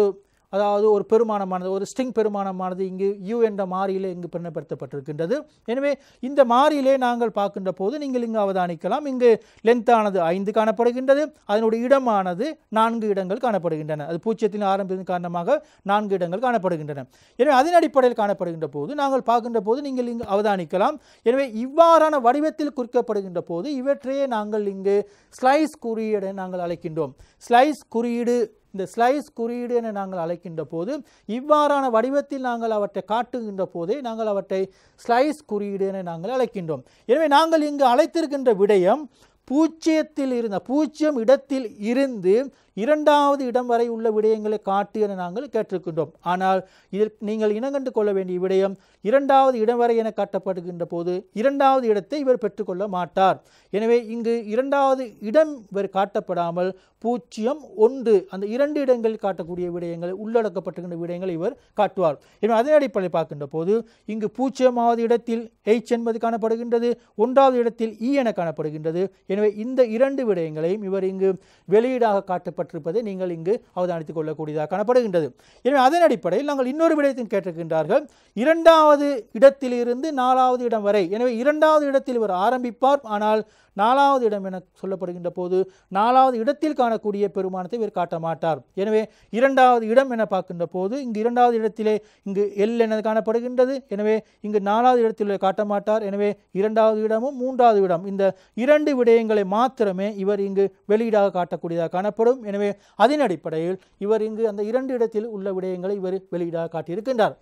அதாவது ஒரு பெருமானமானது ஒரு ஸ்டிங் பெருமானமானது இங்கு யூ என்ற மாறியிலே இங்கு பின்னப்படுத்தப்பட்டிருக்கின்றது எனவே இந்த மாறியிலே நாங்கள் பார்க்கின்ற போது நீங்கள் இங்கு அவதானிக்கலாம் இங்கு லென்த்தானது ஐந்து காணப்படுகின்றது அதனுடைய இடமானது நான்கு இடங்கள் காணப்படுகின்றன அது பூச்சியத்தின் ஆரம்பத்தின் காரணமாக நான்கு இடங்கள் காணப்படுகின்றன எனவே அதன் அடிப்படையில் காணப்படுகின்ற போது நாங்கள் பார்க்கின்ற போது நீங்கள் இங்கு அவதானிக்கலாம் எனவே இவ்வாறான வடிவத்தில் குறிக்கப்படுகின்ற போது இவற்றையே நாங்கள் இங்கு ஸ்லைஸ் குறியீடை நாங்கள் அழைக்கின்றோம் ஸ்லைஸ் குறியீடு இந்த ஸ்லைஸ் குறியீடு என நாங்கள் அழைக்கின்ற போது இவ்வாறான வடிவத்தில் நாங்கள் அவற்றை காட்டுகின்ற போதே நாங்கள் அவற்றை ஸ்லைஸ் குறியீடு என நாங்கள் அழைக்கின்றோம் எனவே நாங்கள் இங்கு அழைத்திருக்கின்ற விடயம் பூச்சியத்தில் இருந்த பூச்சியம் இடத்தில் இருந்து இரண்டாவது இடம் வரை உள்ள விடயங்களை காட்டு என நாங்கள் கேட்டிருக்கின்றோம் ஆனால் இதில் நீங்கள் இனங்கண்டு கொள்ள வேண்டிய விடயம் இரண்டாவது இடம் வரை என காட்டப்படுகின்ற போது இரண்டாவது இடத்தை இவர் பெற்றுக்கொள்ள மாட்டார் எனவே இங்கு இரண்டாவது இடம் இவர் காட்டப்படாமல் பூஜ்ஜியம் ஒன்று அந்த இரண்டு இடங்களில் காட்டக்கூடிய விடயங்கள் உள்ளடக்கப்பட்டுகின்ற விடயங்களை இவர் காட்டுவார் எனவே அதன் அடிப்படையில் பார்க்கின்ற போது இங்கு பூஜ்ஜியமாவது இடத்தில் எய்ச் என்பது காணப்படுகின்றது ஒன்றாவது இடத்தில் இ e என காணப்படுகின்றது எனவே இந்த இரண்டு விடயங்களையும் இவர் இங்கு வெளியீடாக காட்டப்பட்ட செய்யப்பட்டிருப்பதை நீங்கள் இங்கு அவதானித்துக் கொள்ளக்கூடியதாக காணப்படுகின்றது எனவே அதன் அடிப்படையில் நாங்கள் இன்னொரு விடயத்தையும் கேட்டிருக்கின்றார்கள் இரண்டாவது இடத்திலிருந்து நாலாவது இடம் வரை எனவே இரண்டாவது இடத்தில் இவர் ஆரம்பிப்பார் ஆனால் நாலாவது இடம் என சொல்லப்படுகின்ற போது நாலாவது இடத்தில் காணக்கூடிய பெருமானத்தை இவர் காட்ட மாட்டார் எனவே இரண்டாவது இடம் என பார்க்கின்ற போது இங்கு இரண்டாவது இடத்திலே இங்கு எல் என காணப்படுகின்றது எனவே இங்கு நாலாவது இடத்தில் காட்ட மாட்டார் எனவே இரண்டாவது இடமும் மூன்றாவது இடம் இந்த இரண்டு விடயங்களை மாத்திரமே இவர் இங்கு வெளியீடாக காட்டக்கூடியதாக காணப்படும் எனவே அதன் அடிப்படையில் இவர் இங்கு அந்த இரண்டு இடத்தில் உள்ள விடயங்களை இவர் வெளியீடாக காட்டியிருக்கின்றார்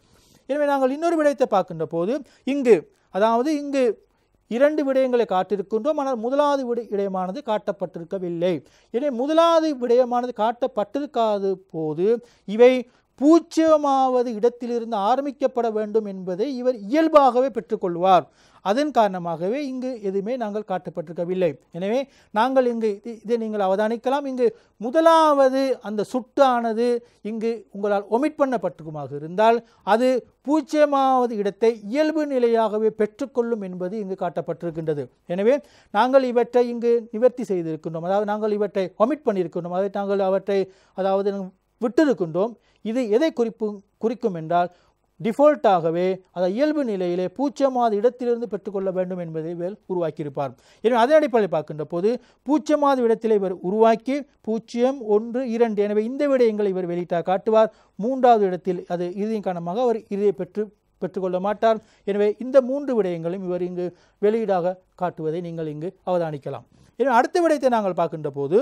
எனவே நாங்கள் இன்னொரு விடயத்தை பார்க்கின்ற போது இங்கு அதாவது இங்கு இரண்டு விடயங்களை காட்டியிருக்கின்றோம் ஆனால் முதலாவது விட விடயமானது காட்டப்பட்டிருக்கவில்லை எனவே முதலாவது விடயமானது காட்டப்பட்டிருக்காது போது இவை பூச்சியமாவது இடத்திலிருந்து ஆரம்பிக்கப்பட வேண்டும் என்பதை இவர் இயல்பாகவே பெற்றுக்கொள்வார் அதன் காரணமாகவே இங்கு எதுவுமே நாங்கள் காட்டப்பட்டிருக்கவில்லை எனவே நாங்கள் இங்கு இதை நீங்கள் அவதானிக்கலாம் இங்கு முதலாவது அந்த சுட்டானது இங்கு உங்களால் ஒமிட் பண்ணப்பட்டிருக்குமாக இருந்தால் அது பூஜ்ஜியமாவது இடத்தை இயல்பு நிலையாகவே பெற்றுக்கொள்ளும் என்பது இங்கு காட்டப்பட்டிருக்கின்றது எனவே நாங்கள் இவற்றை இங்கு நிவர்த்தி செய்திருக்கின்றோம் அதாவது நாங்கள் இவற்றை ஒமிட் பண்ணியிருக்கின்றோம் அதை நாங்கள் அவற்றை அதாவது விட்டிருக்கின்றோம் இது எதை குறிப்பு குறிக்கும் என்றால் டிஃபால்ட்டாகவே அதை இயல்பு நிலையிலே பூச்சமாத இடத்திலிருந்து பெற்றுக்கொள்ள வேண்டும் என்பதை வேல் உருவாக்கியிருப்பார் எனவே அதன் அடிப்படையில் பார்க்கின்ற போது பூச்சமாத இடத்திலே இவர் உருவாக்கி பூச்சியம் ஒன்று இரண்டு எனவே இந்த விடயங்களை இவர் வெளியிட்டார் காட்டுவார் மூன்றாவது இடத்தில் அது இறுதியின் காரணமாக அவர் இறுதியை பெற்று பெற்றுக்கொள்ள மாட்டார் எனவே இந்த மூன்று விடயங்களும் இவர் இங்கு வெளியீடாக காட்டுவதை நீங்கள் இங்கு அவதானிக்கலாம் எனவே அடுத்த விடயத்தை நாங்கள் பார்க்கின்ற போது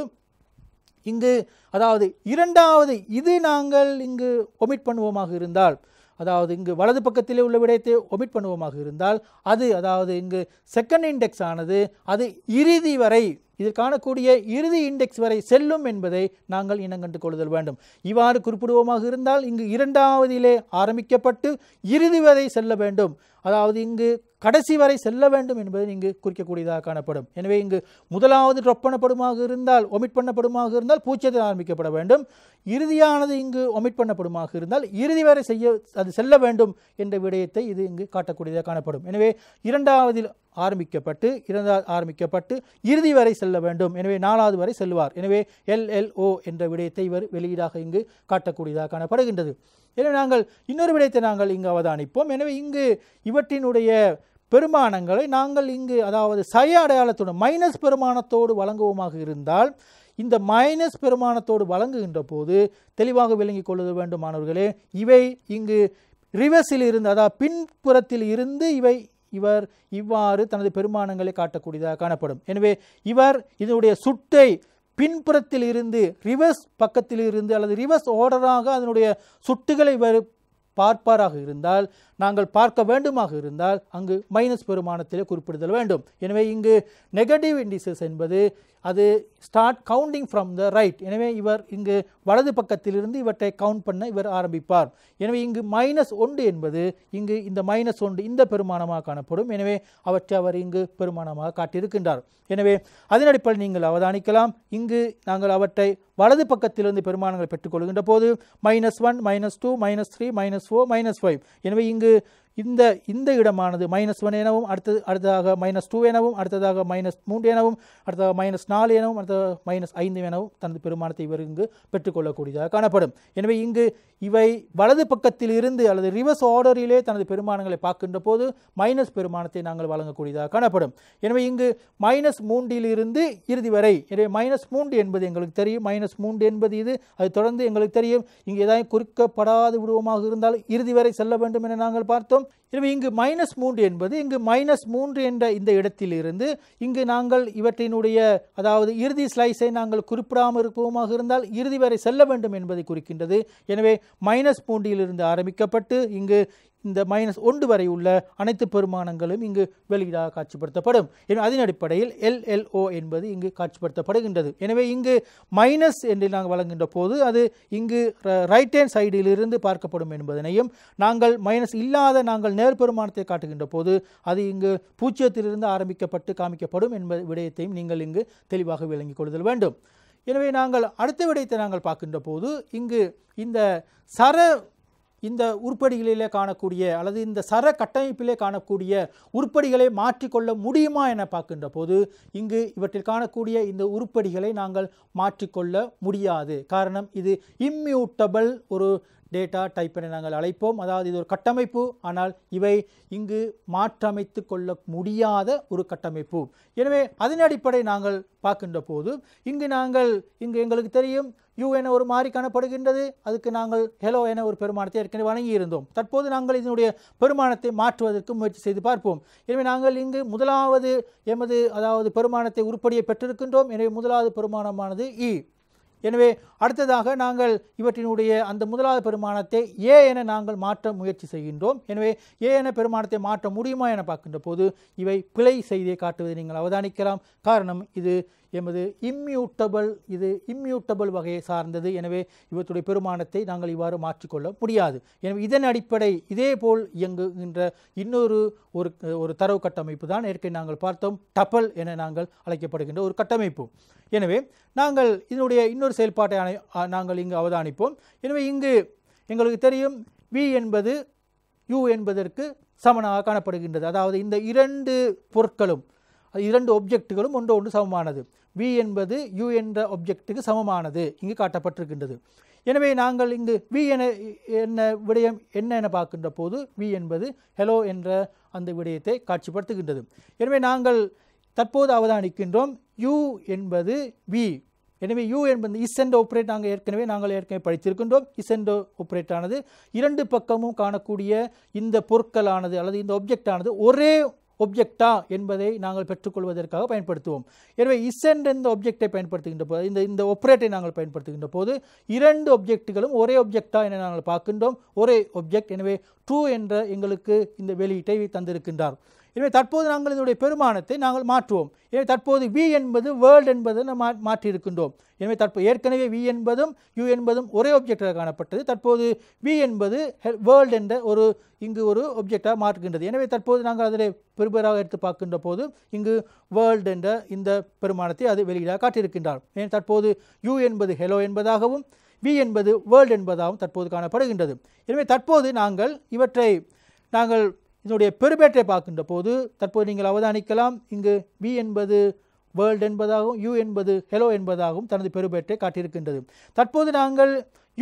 இங்கு அதாவது இரண்டாவது இது நாங்கள் இங்கு ஒமிட் பண்ணுவோமாக இருந்தால் அதாவது இங்கு வலது பக்கத்திலே உள்ள விடயத்தை ஒமிட் பண்ணுவோமாக இருந்தால் அது அதாவது இங்கு செகண்ட் இண்டெக்ஸ் ஆனது அது இறுதி வரை இதில் காணக்கூடிய இறுதி இண்டெக்ஸ் வரை செல்லும் என்பதை நாங்கள் இனங்கண்டு கொள்ளுதல் வேண்டும் இவ்வாறு குறிப்பிடுவோமாக இருந்தால் இங்கு இரண்டாவதிலே ஆரம்பிக்கப்பட்டு இறுதி வரை செல்ல வேண்டும் அதாவது இங்கு கடைசி வரை செல்ல வேண்டும் என்பது இங்கு குறிக்கக்கூடியதாக காணப்படும் எனவே இங்கு முதலாவது ட்ரொப் பண்ணப்படுமாக இருந்தால் ஒமிட் பண்ணப்படுமாக இருந்தால் பூச்சியத்தில் ஆரம்பிக்கப்பட வேண்டும் இறுதியானது இங்கு ஒமிட் பண்ணப்படுமாக இருந்தால் இறுதி வரை செய்ய அது செல்ல வேண்டும் என்ற விடயத்தை இது இங்கு காட்டக்கூடியதாக காணப்படும் எனவே இரண்டாவதில் ஆரம்பிக்கப்பட்டு இரண்டாவது ஆரம்பிக்கப்பட்டு இறுதி வரை செல்ல வேண்டும் எனவே நாலாவது வரை செல்வார் எனவே எல்எல்ஓ என்ற விடயத்தை இவர் வெளியீடாக இங்கு காட்டக்கூடியதாக காணப்படுகின்றது எனவே நாங்கள் இன்னொரு விடயத்தை நாங்கள் இங்கு அவதானிப்போம் எனவே இங்கு இவற்றினுடைய பெருமானங்களை நாங்கள் இங்கு அதாவது சய அடையாளத்தோடு மைனஸ் பெருமானத்தோடு வழங்குவோமாக இருந்தால் இந்த மைனஸ் பெருமானத்தோடு வழங்குகின்ற போது தெளிவாக விளங்கிக் கொள்ள வேண்டும் மாணவர்களே இவை இங்கு ரிவர்ஸில் இருந்து அதாவது பின்புறத்தில் இருந்து இவை இவர் இவ்வாறு தனது பெருமானங்களை காட்டக்கூடியதாக காணப்படும் எனவே இவர் இதனுடைய சுட்டை பின்புறத்தில் இருந்து ரிவர்ஸ் பக்கத்தில் இருந்து அல்லது ரிவர்ஸ் ஓடராக அதனுடைய சுட்டுகளை இவர் பார்ப்பாராக இருந்தால் நாங்கள் பார்க்க வேண்டுமாக இருந்தால் அங்கு மைனஸ் பெருமானத்திலே குறிப்பிடுதல் வேண்டும் எனவே இங்கு நெகட்டிவ் இண்டிசஸ் என்பது அது start counting from the right எனவே இவர் இங்கு வலது பக்கத்திலிருந்து இவற்றை கவுண்ட் பண்ண இவர் ஆரம்பிப்பார் எனவே இங்கு மைனஸ் ஒன்று என்பது இங்கு இந்த மைனஸ் ஒன்று இந்த பெருமானமாக காணப்படும் எனவே அவற்றை அவர் இங்கு பெருமானமாக காட்டியிருக்கின்றார் எனவே அதன் அடிப்படையில் நீங்கள் அவதானிக்கலாம் இங்கு நாங்கள் அவற்றை வலது பக்கத்திலிருந்து பெருமானங்களை பெற்றுக்கொள்கின்ற போது minus one minus two minus three minus four minus five எனவே இங்கு இந்த இந்த இடமானது மைனஸ் ஒன் எனவும் அடுத்தது அடுத்ததாக மைனஸ் டூ எனவும் அடுத்ததாக மைனஸ் மூன்று எனவும் அடுத்ததாக மைனஸ் நாலு எனவும் அடுத்ததாக மைனஸ் ஐந்து எனவும் தனது பெருமானத்தை இவர் இங்கு பெற்றுக்கொள்ளக்கூடியதாக காணப்படும் எனவே இங்கு இவை வலது பக்கத்தில் இருந்து அல்லது ரிவர்ஸ் ஆர்டரிலே தனது பெருமானங்களை பார்க்கின்ற போது மைனஸ் பெருமானத்தை நாங்கள் வழங்கக்கூடியதாக காணப்படும் எனவே இங்கு மைனஸ் மூன்றிலிருந்து இறுதி வரை எனவே மைனஸ் மூன்று என்பது எங்களுக்கு தெரியும் மைனஸ் மூன்று என்பது இது அது தொடர்ந்து எங்களுக்கு தெரியும் இங்கு ஏதாவது குறிக்கப்படாத உருவமாக இருந்தால் இறுதி வரை செல்ல வேண்டும் என நாங்கள் பார்த்தோம் வரும் எனவே இங்கு மைனஸ் மூன்று என்பது இங்கு மைனஸ் மூன்று என்ற இந்த இடத்திலிருந்து இங்கு நாங்கள் இவற்றினுடைய அதாவது இறுதி ஸ்லைஸை நாங்கள் குறிப்பிடாமல் இருப்போமாக இருந்தால் இறுதி வரை செல்ல வேண்டும் என்பதை குறிக்கின்றது எனவே மைனஸ் மூன்றிலிருந்து ஆரம்பிக்கப்பட்டு இங்கு இந்த மைனஸ் ஒன்று வரை உள்ள அனைத்து பெருமானங்களும் இங்கு வெளியீடாக காட்சிப்படுத்தப்படும் அதன் அடிப்படையில் எல்எல்ஓ என்பது இங்கு காட்சிப்படுத்தப்படுகின்றது எனவே இங்கு மைனஸ் என்று நாங்கள் வழங்குகின்ற போது அது இங்கு ரைட் ஹேண்ட் சைடிலிருந்து பார்க்கப்படும் என்பதனையும் நாங்கள் மைனஸ் இல்லாத நாங்கள் நேர் பெருமானத்தை காட்டுகின்ற போது அது இங்கு பூச்சியத்திலிருந்து ஆரம்பிக்கப்பட்டு காமிக்கப்படும் என்பது விடயத்தையும் நீங்கள் இங்கு தெளிவாக விளங்கிக் கொள்ளுதல் வேண்டும் எனவே நாங்கள் அடுத்த விடயத்தை நாங்கள் பார்க்கின்ற போது இங்கு இந்த சர இந்த உருப்படிகளிலே காணக்கூடிய அல்லது இந்த சர கட்டமைப்பிலே காணக்கூடிய உருப்படிகளை மாற்றிக்கொள்ள முடியுமா என பார்க்கின்ற போது இங்கு இவற்றில் காணக்கூடிய இந்த உருப்படிகளை நாங்கள் மாற்றிக்கொள்ள முடியாது காரணம் இது இம்மியூட்டபிள் ஒரு டேட்டா டைப் என நாங்கள் அழைப்போம் அதாவது இது ஒரு கட்டமைப்பு ஆனால் இவை இங்கு மாற்றமைத்து கொள்ள முடியாத ஒரு கட்டமைப்பு எனவே அதன் அடிப்படை நாங்கள் பார்க்கின்ற போது இங்கு நாங்கள் இங்கு எங்களுக்கு தெரியும் யூ என ஒரு மாறி காணப்படுகின்றது அதுக்கு நாங்கள் ஹெலோ என ஒரு பெருமானத்தை ஏற்கனவே வழங்கியிருந்தோம் தற்போது நாங்கள் இதனுடைய பெருமானத்தை மாற்றுவதற்கு முயற்சி செய்து பார்ப்போம் எனவே நாங்கள் இங்கு முதலாவது எமது அதாவது பெருமானத்தை உருப்படியை பெற்றிருக்கின்றோம் எனவே முதலாவது பெருமானமானது இ e. எனவே அடுத்ததாக நாங்கள் இவற்றினுடைய அந்த முதலாவது பெருமானத்தை ஏ என நாங்கள் மாற்ற முயற்சி செய்கின்றோம் எனவே ஏ என பெருமானத்தை மாற்ற முடியுமா என பார்க்கின்ற போது இவை பிழை செய்தியை காட்டுவதை நீங்கள் அவதானிக்கலாம் காரணம் இது எமது இம்மியூட்டபிள் இது இம்மியூட்டபிள் வகையை சார்ந்தது எனவே இவற்றுடைய பெருமானத்தை நாங்கள் இவ்வாறு மாற்றிக்கொள்ள முடியாது எனவே இதன் அடிப்படை இதே போல் இயங்குகின்ற இன்னொரு ஒரு ஒரு தரவு கட்டமைப்பு தான் ஏற்கனவே நாங்கள் பார்த்தோம் டபல் என நாங்கள் அழைக்கப்படுகின்ற ஒரு கட்டமைப்பு எனவே நாங்கள் இதனுடைய இன்னொரு செயல்பாட்டை நாங்கள் இங்கு அவதானிப்போம் எனவே இங்கு எங்களுக்கு தெரியும் வி என்பது யூ என்பதற்கு சமனாக காணப்படுகின்றது அதாவது இந்த இரண்டு பொருட்களும் இரண்டு ஒப்ஜெக்டுகளும் ஒன்று ஒன்று சமமானது வி என்பது யூ என்ற ஒப்ஜெக்ட்டுக்கு சமமானது இங்கு காட்டப்பட்டிருக்கின்றது எனவே நாங்கள் இங்கு வி என என்ன விடயம் என்ன என பார்க்கின்ற போது வி என்பது ஹெலோ என்ற அந்த விடயத்தை காட்சிப்படுத்துகின்றது எனவே நாங்கள் தற்போது அவதானிக்கின்றோம் யூ என்பது வி எனவே யூ என்பது இசென்ட் ஆப்ரேட் நாங்கள் ஏற்கனவே நாங்கள் ஏற்கனவே படித்திருக்கின்றோம் இசென்ட் ஆப்ரேட் ஆனது இரண்டு பக்கமும் காணக்கூடிய இந்த பொருட்களானது அல்லது இந்த ஒப்ஜெக்ட் ஆனது ஒரே ஒப்ஜெக்டா என்பதை நாங்கள் பெற்றுக்கொள்வதற்காக பயன்படுத்துவோம் எனவே இசென்ட் என்ற ஒப்ஜெக்டை பயன்படுத்துகின்ற போது இந்த இந்த ஒப்ரேட்டை நாங்கள் பயன்படுத்துகின்ற போது இரண்டு ஒப்ஜெக்டுகளும் ஒரே ஒப்ஜெக்டா என நாங்கள் பார்க்கின்றோம் ஒரே ஒப்ஜெக்ட் எனவே ட்ரூ என்ற எங்களுக்கு இந்த வெளியீட்டை தந்திருக்கின்றார் எனவே தற்போது நாங்கள் இதனுடைய பெருமானத்தை நாங்கள் மாற்றுவோம் எனவே தற்போது வி என்பது வேர்ல்டு என்பதை நம்ம மாற்றியிருக்கின்றோம் எனவே தற்போது ஏற்கனவே வி என்பதும் யூ என்பதும் ஒரே ஆப்ஜெக்டாக காணப்பட்டது தற்போது வி என்பது வேர்ல்டு என்ற ஒரு இங்கு ஒரு ஆப்ஜெக்டாக மாற்றுகின்றது எனவே தற்போது நாங்கள் அதனை பெருபராக எடுத்து பார்க்கின்ற போது இங்கு வேர்ல்டு என்ற இந்த பெருமானத்தை அது வெளியிடாக காட்டியிருக்கின்றார் ஏன் தற்போது யூ என்பது ஹெலோ என்பதாகவும் வி என்பது வேர்ல்டு என்பதாகவும் தற்போது காணப்படுகின்றது எனவே தற்போது நாங்கள் இவற்றை நாங்கள் இதனுடைய பெருபேட்டை பார்க்கின்ற போது தற்போது நீங்கள் அவதானிக்கலாம் இங்கு வி என்பது வேர்ல்டு என்பதாகவும் யூ என்பது ஹெலோ என்பதாகவும் தனது பெருபேட்டை காட்டியிருக்கின்றது தற்போது நாங்கள்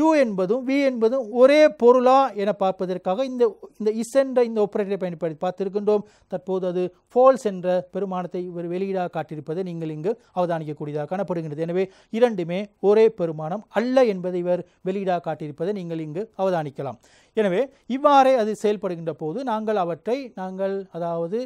U என்பதும் வி என்பதும் ஒரே பொருளா என பார்ப்பதற்காக இந்த இந்த இஸ் என்ற இந்த ஒப்பரேட்டரை பயன்படுத்தி பார்த்திருக்கின்றோம் தற்போது அது ஃபால்ஸ் என்ற பெருமானத்தை இவர் வெளியீடாக காட்டியிருப்பதை நீங்கள் இங்கு அவதானிக்கக்கூடியதாக காணப்படுகின்றது எனவே இரண்டுமே ஒரே பெருமானம் அல்ல என்பதை இவர் வெளியீடாக காட்டியிருப்பதை நீங்கள் இங்கு அவதானிக்கலாம் எனவே இவ்வாறே அது செயல்படுகின்ற போது நாங்கள் அவற்றை நாங்கள் அதாவது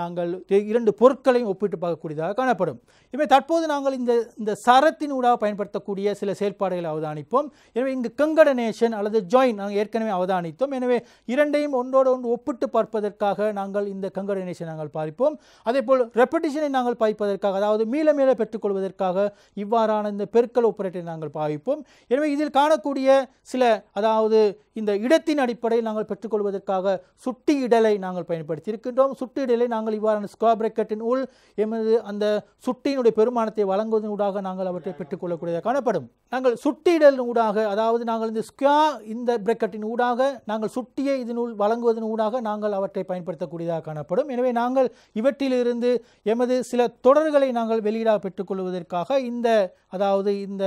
நாங்கள் இரண்டு பொருட்களையும் ஒப்பிட்டு பார்க்கக்கூடியதாக காணப்படும் இவை தற்போது நாங்கள் இந்த இந்த சரத்தின் ஊடாக பயன்படுத்தக்கூடிய சில செயல்பாடுகளை அவதானிப்போம் எனவே இங்கு கங்கடனேஷன் அல்லது ஜாயின் நாங்கள் ஏற்கனவே அவதானித்தோம் எனவே இரண்டையும் ஒன்றோடு ஒன்று ஒப்பிட்டு பார்ப்பதற்காக நாங்கள் இந்த கங்கடனேஷன் நாங்கள் பார்ப்போம் அதேபோல் ரெப்படிஷனை நாங்கள் பாய்ப்பதற்காக அதாவது மீள மீள பெற்றுக்கொள்வதற்காக இவ்வாறான இந்த பெருக்கல் ஒப்பரேட்டை நாங்கள் பாவிப்போம் எனவே இதில் காணக்கூடிய சில அதாவது இந்த இடத்தின் அடிப்படையில் நாங்கள் பெற்றுக்கொள்வதற்காக சுட்டி இடலை நாங்கள் பயன்படுத்தி இருக்கின்றோம் சுட்டி இடலை நாங்கள் நாங்கள் இவ்வாறான ஸ்கொயர் பிரேக்கட்டின் உள் எமது அந்த சுட்டியினுடைய பெருமானத்தை வழங்குவதன் ஊடாக நாங்கள் அவற்றை பெற்றுக்கொள்ளக்கூடியதாக காணப்படும் நாங்கள் சுட்டியிடல் ஊடாக அதாவது நாங்கள் இந்த ஸ்கொயா இந்த பிரேக்கட்டின் ஊடாக நாங்கள் சுட்டியை இதனுள் வழங்குவதன் ஊடாக நாங்கள் அவற்றை பயன்படுத்தக்கூடியதாக காணப்படும் எனவே நாங்கள் இவற்றிலிருந்து எமது சில தொடர்களை நாங்கள் வெளியீடாக பெற்றுக்கொள்வதற்காக இந்த அதாவது இந்த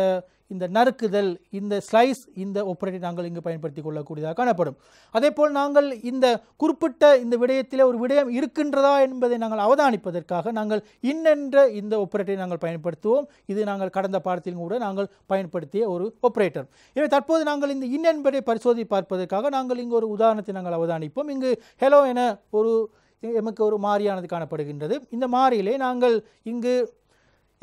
இந்த நறுக்குதல் இந்த ஸ்லைஸ் இந்த ஒப்பரேட்டை நாங்கள் இங்கு பயன்படுத்தி கொள்ளக்கூடியதாக காணப்படும் அதே போல் நாங்கள் இந்த குறிப்பிட்ட இந்த விடயத்தில் ஒரு விடயம் இருக்கின்றதா என்பதை நாங்கள் அவதானிப்பதற்காக நாங்கள் இன்னென்ற இந்த ஒப்பரேட்டை நாங்கள் பயன்படுத்துவோம் இது நாங்கள் கடந்த பாடத்தில் கூட நாங்கள் பயன்படுத்திய ஒரு ஒப்பரேட்டர் எனவே தற்போது நாங்கள் இந்த இன்னென்பதை பரிசோதி பார்ப்பதற்காக நாங்கள் இங்கு ஒரு உதாரணத்தை நாங்கள் அவதானிப்போம் இங்கு ஹெலோ என ஒரு எமக்கு ஒரு மாறியானது காணப்படுகின்றது இந்த மாறியிலே நாங்கள் இங்கு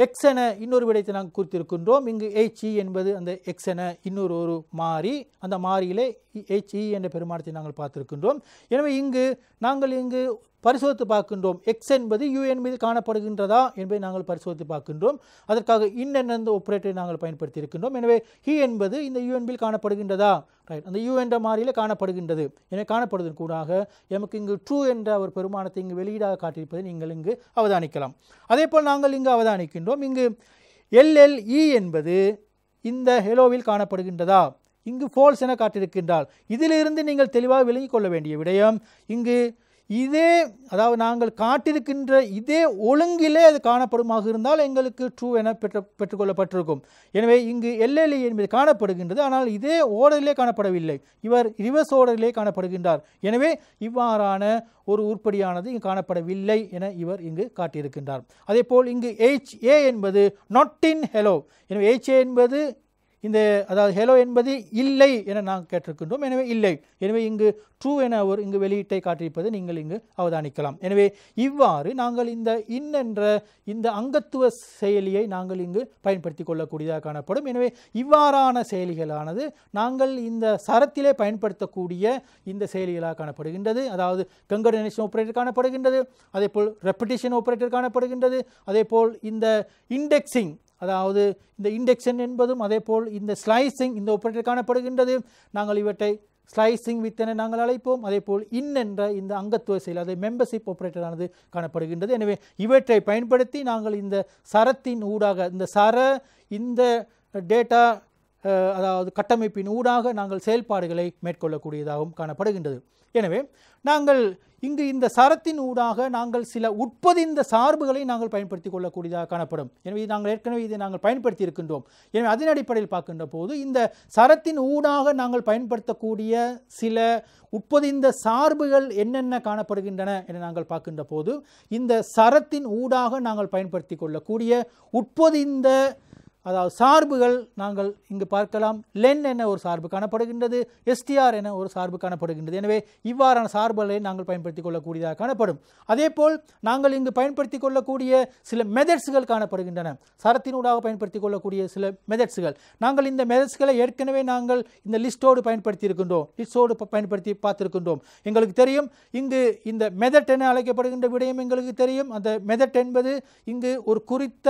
எக்ஸ் என இன்னொரு விடயத்தை நாங்கள் குறித்திருக்கின்றோம் இங்கு ஹெச்இ e என்பது அந்த எக்ஸ் என இன்னொரு ஒரு மாறி அந்த மாறியிலே ஹெச்இ e என்ற பெருமானத்தை நாங்கள் பார்த்துருக்கின்றோம் எனவே இங்கு நாங்கள் இங்கு பரிசோதித்து பார்க்கின்றோம் எக்ஸ் என்பது யூஎன் மீது காணப்படுகின்றதா என்பதை நாங்கள் பரிசோதித்து பார்க்கின்றோம் அதற்காக இன் என்ற ஒப்பரேட்டரை நாங்கள் பயன்படுத்தி இருக்கின்றோம் எனவே ஹி என்பது இந்த யூஎன் காணப்படுகின்றதா ரைட் அந்த யூ என்ற காணப்படுகின்றது எனவே காணப்படுவதற்கு கூடாக எமக்கு இங்கு ட்ரூ என்ற ஒரு பெருமானத்தை இங்கு வெளியீடாக காட்டியிருப்பதை நீங்கள் இங்கு அவதானிக்கலாம் அதே போல் நாங்கள் இங்கு அவதானிக்கின்றோம் இங்கு எல்எல்இ e என்பது இந்த ஹெலோவில் காணப்படுகின்றதா இங்கு ஃபால்ஸ் என காட்டியிருக்கின்றால் இதிலிருந்து நீங்கள் தெளிவாக விளங்கிக் கொள்ள வேண்டிய விடயம் இங்கு இதே அதாவது நாங்கள் காட்டிருக்கின்ற இதே ஒழுங்கிலே அது காணப்படுமாக இருந்தால் எங்களுக்கு ட்ரூ என பெற்று பெற்றுக்கொள்ளப்பட்டிருக்கும் எனவே இங்கு எல்எல்ஏ என்பது காணப்படுகின்றது ஆனால் இதே ஓடலிலே காணப்படவில்லை இவர் ரிவர்ஸ் ஓடலிலே காணப்படுகின்றார் எனவே இவ்வாறான ஒரு உருப்படியானது இங்கு காணப்படவில்லை என இவர் இங்கு காட்டியிருக்கின்றார் அதே போல் இங்கு ஏ என்பது நாட் இன் ஹெலோ எனவே ஏ என்பது இந்த அதாவது ஹெலோ என்பது இல்லை என நாம் கேட்டிருக்கின்றோம் எனவே இல்லை எனவே இங்கு ட்ரூ என ஒரு இங்கு வெளியீட்டை காட்டியிருப்பதை நீங்கள் இங்கு அவதானிக்கலாம் எனவே இவ்வாறு நாங்கள் இந்த இன் என்ற இந்த அங்கத்துவ செயலியை நாங்கள் இங்கு பயன்படுத்தி கொள்ளக்கூடியதாக காணப்படும் எனவே இவ்வாறான செயலிகளானது நாங்கள் இந்த சரத்திலே பயன்படுத்தக்கூடிய இந்த செயலிகளாக காணப்படுகின்றது அதாவது கங்கடனேஷன் ஆப்ரேட்டர் காணப்படுகின்றது அதேபோல் ரெப்படிஷன் ஆப்ரேட்டர் காணப்படுகின்றது அதேபோல் இந்த இண்டெக்ஸிங் அதாவது இந்த இண்டெக்ஷன் என்பதும் அதே போல் இந்த ஸ்லைசிங் இந்த ஒப்பரேட்டர் காணப்படுகின்றது நாங்கள் இவற்றை ஸ்லைசிங் வித் என நாங்கள் அழைப்போம் அதேபோல் இன் என்ற இந்த அங்கத்துவ செயல் அது மெம்பர்ஷிப் ஆனது காணப்படுகின்றது எனவே இவற்றை பயன்படுத்தி நாங்கள் இந்த சரத்தின் ஊடாக இந்த சர இந்த டேட்டா அதாவது கட்டமைப்பின் ஊடாக நாங்கள் செயல்பாடுகளை மேற்கொள்ளக்கூடியதாகவும் காணப்படுகின்றது எனவே நாங்கள் இங்கு இந்த சரத்தின் ஊடாக நாங்கள் சில உட்பதிந்த சார்புகளை நாங்கள் பயன்படுத்தி கொள்ளக்கூடியதாக காணப்படும் எனவே நாங்கள் ஏற்கனவே இதை நாங்கள் பயன்படுத்தி இருக்கின்றோம் எனவே அதன் அடிப்படையில் பார்க்கின்ற போது இந்த சரத்தின் ஊடாக நாங்கள் பயன்படுத்தக்கூடிய சில உட்பதிந்த சார்புகள் என்னென்ன காணப்படுகின்றன என நாங்கள் பார்க்கின்ற போது இந்த சரத்தின் ஊடாக நாங்கள் பயன்படுத்தி கொள்ளக்கூடிய உட்பதிந்த அதாவது சார்புகள் நாங்கள் இங்கு பார்க்கலாம் லென் என ஒரு சார்பு காணப்படுகின்றது எஸ்டிஆர் என ஒரு சார்பு காணப்படுகின்றது எனவே இவ்வாறான சார்புகளை நாங்கள் பயன்படுத்தி கொள்ளக்கூடியதாக காணப்படும் அதேபோல் நாங்கள் இங்கு பயன்படுத்தி கொள்ளக்கூடிய சில மெதட்ஸ்கள் காணப்படுகின்றன சரத்தினூடாக பயன்படுத்தி கொள்ளக்கூடிய சில மெதட்ஸ்கள் நாங்கள் இந்த மெதட்ஸ்களை ஏற்கனவே நாங்கள் இந்த லிஸ்டோடு பயன்படுத்தி இருக்கின்றோம் லிஸ்டோடு பயன்படுத்தி பார்த்திருக்கின்றோம் எங்களுக்கு தெரியும் இங்கு இந்த மெதட் என அழைக்கப்படுகின்ற விடயம் எங்களுக்கு தெரியும் அந்த மெதட் என்பது இங்கு ஒரு குறித்த